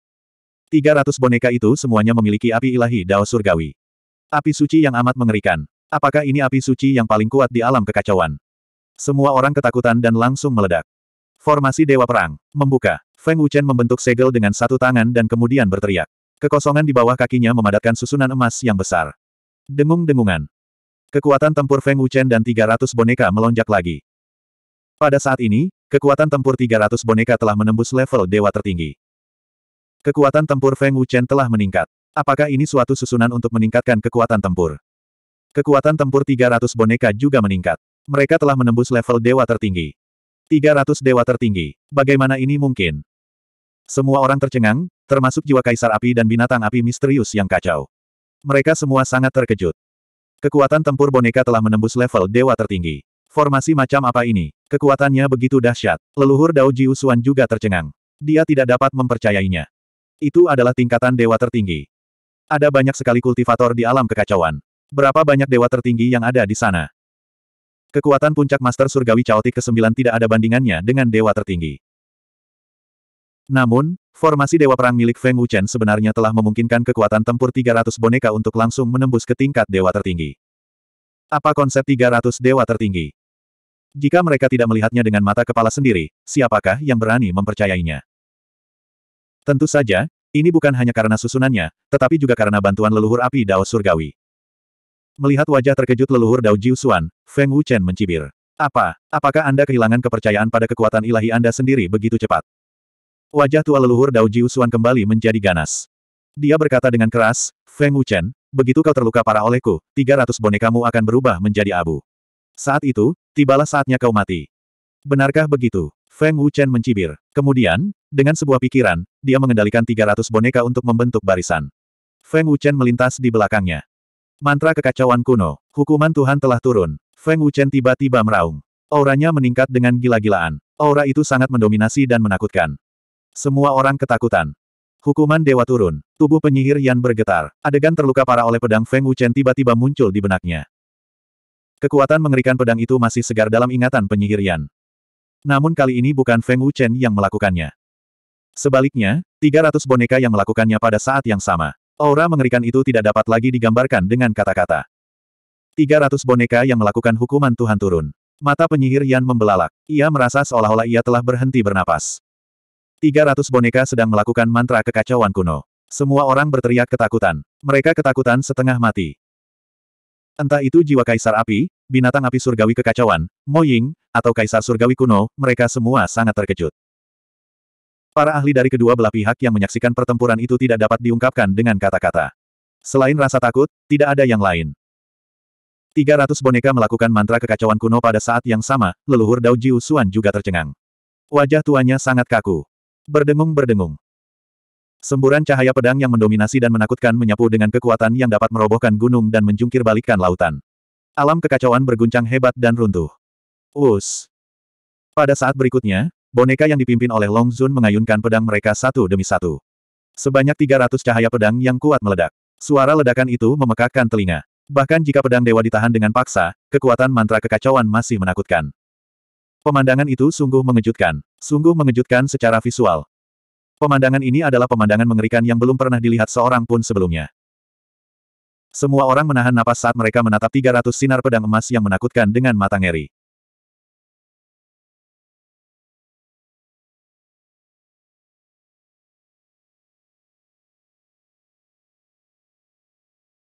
300 boneka itu semuanya memiliki api ilahi Dao Surgawi. Api suci yang amat mengerikan. Apakah ini api suci yang paling kuat di alam kekacauan? Semua orang ketakutan dan langsung meledak. Formasi Dewa Perang. Membuka. Feng Wuchen membentuk segel dengan satu tangan dan kemudian berteriak. Kekosongan di bawah kakinya memadatkan susunan emas yang besar. Dengung-dengungan. Kekuatan tempur Feng Wuchen dan 300 boneka melonjak lagi. Pada saat ini, kekuatan tempur 300 boneka telah menembus level dewa tertinggi. Kekuatan tempur Feng Wuchen telah meningkat. Apakah ini suatu susunan untuk meningkatkan kekuatan tempur? Kekuatan tempur 300 boneka juga meningkat. Mereka telah menembus level dewa tertinggi. 300 dewa tertinggi. Bagaimana ini mungkin? Semua orang tercengang, termasuk jiwa kaisar api dan binatang api misterius yang kacau. Mereka semua sangat terkejut. Kekuatan tempur boneka telah menembus level dewa tertinggi. Formasi macam apa ini? Kekuatannya begitu dahsyat. Leluhur Dao Jiu juga tercengang. Dia tidak dapat mempercayainya. Itu adalah tingkatan dewa tertinggi. Ada banyak sekali kultivator di alam kekacauan. Berapa banyak dewa tertinggi yang ada di sana? Kekuatan puncak Master Surgawi Chaotic ke-9 tidak ada bandingannya dengan dewa tertinggi. Namun, formasi dewa perang milik Feng Wuchen sebenarnya telah memungkinkan kekuatan tempur 300 boneka untuk langsung menembus ke tingkat dewa tertinggi. Apa konsep 300 dewa tertinggi? Jika mereka tidak melihatnya dengan mata kepala sendiri, siapakah yang berani mempercayainya? Tentu saja, ini bukan hanya karena susunannya, tetapi juga karena bantuan leluhur api Dao Surgawi. Melihat wajah terkejut leluhur Dao Jiusuan, Feng Wuchen mencibir. Apa? Apakah Anda kehilangan kepercayaan pada kekuatan ilahi Anda sendiri begitu cepat? Wajah tua leluhur Dao Jiusuan kembali menjadi ganas. Dia berkata dengan keras, Feng Wuchen, begitu kau terluka parah olehku, 300 bonekamu akan berubah menjadi abu. Saat itu, tibalah saatnya kau mati. Benarkah begitu? Feng Wuchen mencibir. Kemudian, dengan sebuah pikiran, dia mengendalikan 300 boneka untuk membentuk barisan. Feng Wuchen melintas di belakangnya. Mantra kekacauan kuno, hukuman Tuhan telah turun. Feng Wuchen tiba-tiba meraung. Auranya meningkat dengan gila-gilaan. Aura itu sangat mendominasi dan menakutkan. Semua orang ketakutan. Hukuman dewa turun. Tubuh penyihir Yan bergetar. Adegan terluka parah oleh pedang Feng Wuchen tiba-tiba muncul di benaknya. Kekuatan mengerikan pedang itu masih segar dalam ingatan penyihir Yan. Namun kali ini bukan Feng Wuchen yang melakukannya. Sebaliknya, 300 boneka yang melakukannya pada saat yang sama. Aura mengerikan itu tidak dapat lagi digambarkan dengan kata-kata. 300 boneka yang melakukan hukuman Tuhan turun. Mata penyihir Yan membelalak. Ia merasa seolah-olah ia telah berhenti bernapas. 300 boneka sedang melakukan mantra kekacauan kuno. Semua orang berteriak ketakutan. Mereka ketakutan setengah mati. Entah itu jiwa kaisar api, binatang api surgawi kekacauan, Moying, atau kaisar surgawi kuno, mereka semua sangat terkejut. Para ahli dari kedua belah pihak yang menyaksikan pertempuran itu tidak dapat diungkapkan dengan kata-kata. Selain rasa takut, tidak ada yang lain. 300 boneka melakukan mantra kekacauan kuno pada saat yang sama, leluhur Dao Jiu Xuan juga tercengang. Wajah tuanya sangat kaku. Berdengung-berdengung. Semburan cahaya pedang yang mendominasi dan menakutkan menyapu dengan kekuatan yang dapat merobohkan gunung dan menjungkir balikan lautan. Alam kekacauan berguncang hebat dan runtuh. Us. Pada saat berikutnya, boneka yang dipimpin oleh Long Zun mengayunkan pedang mereka satu demi satu. Sebanyak 300 cahaya pedang yang kuat meledak. Suara ledakan itu memekakkan telinga. Bahkan jika pedang dewa ditahan dengan paksa, kekuatan mantra kekacauan masih menakutkan. Pemandangan itu sungguh mengejutkan. Sungguh mengejutkan secara visual. Pemandangan ini adalah pemandangan mengerikan yang belum pernah dilihat seorang pun sebelumnya. Semua orang menahan napas saat mereka menatap 300 sinar pedang emas yang menakutkan dengan mata ngeri.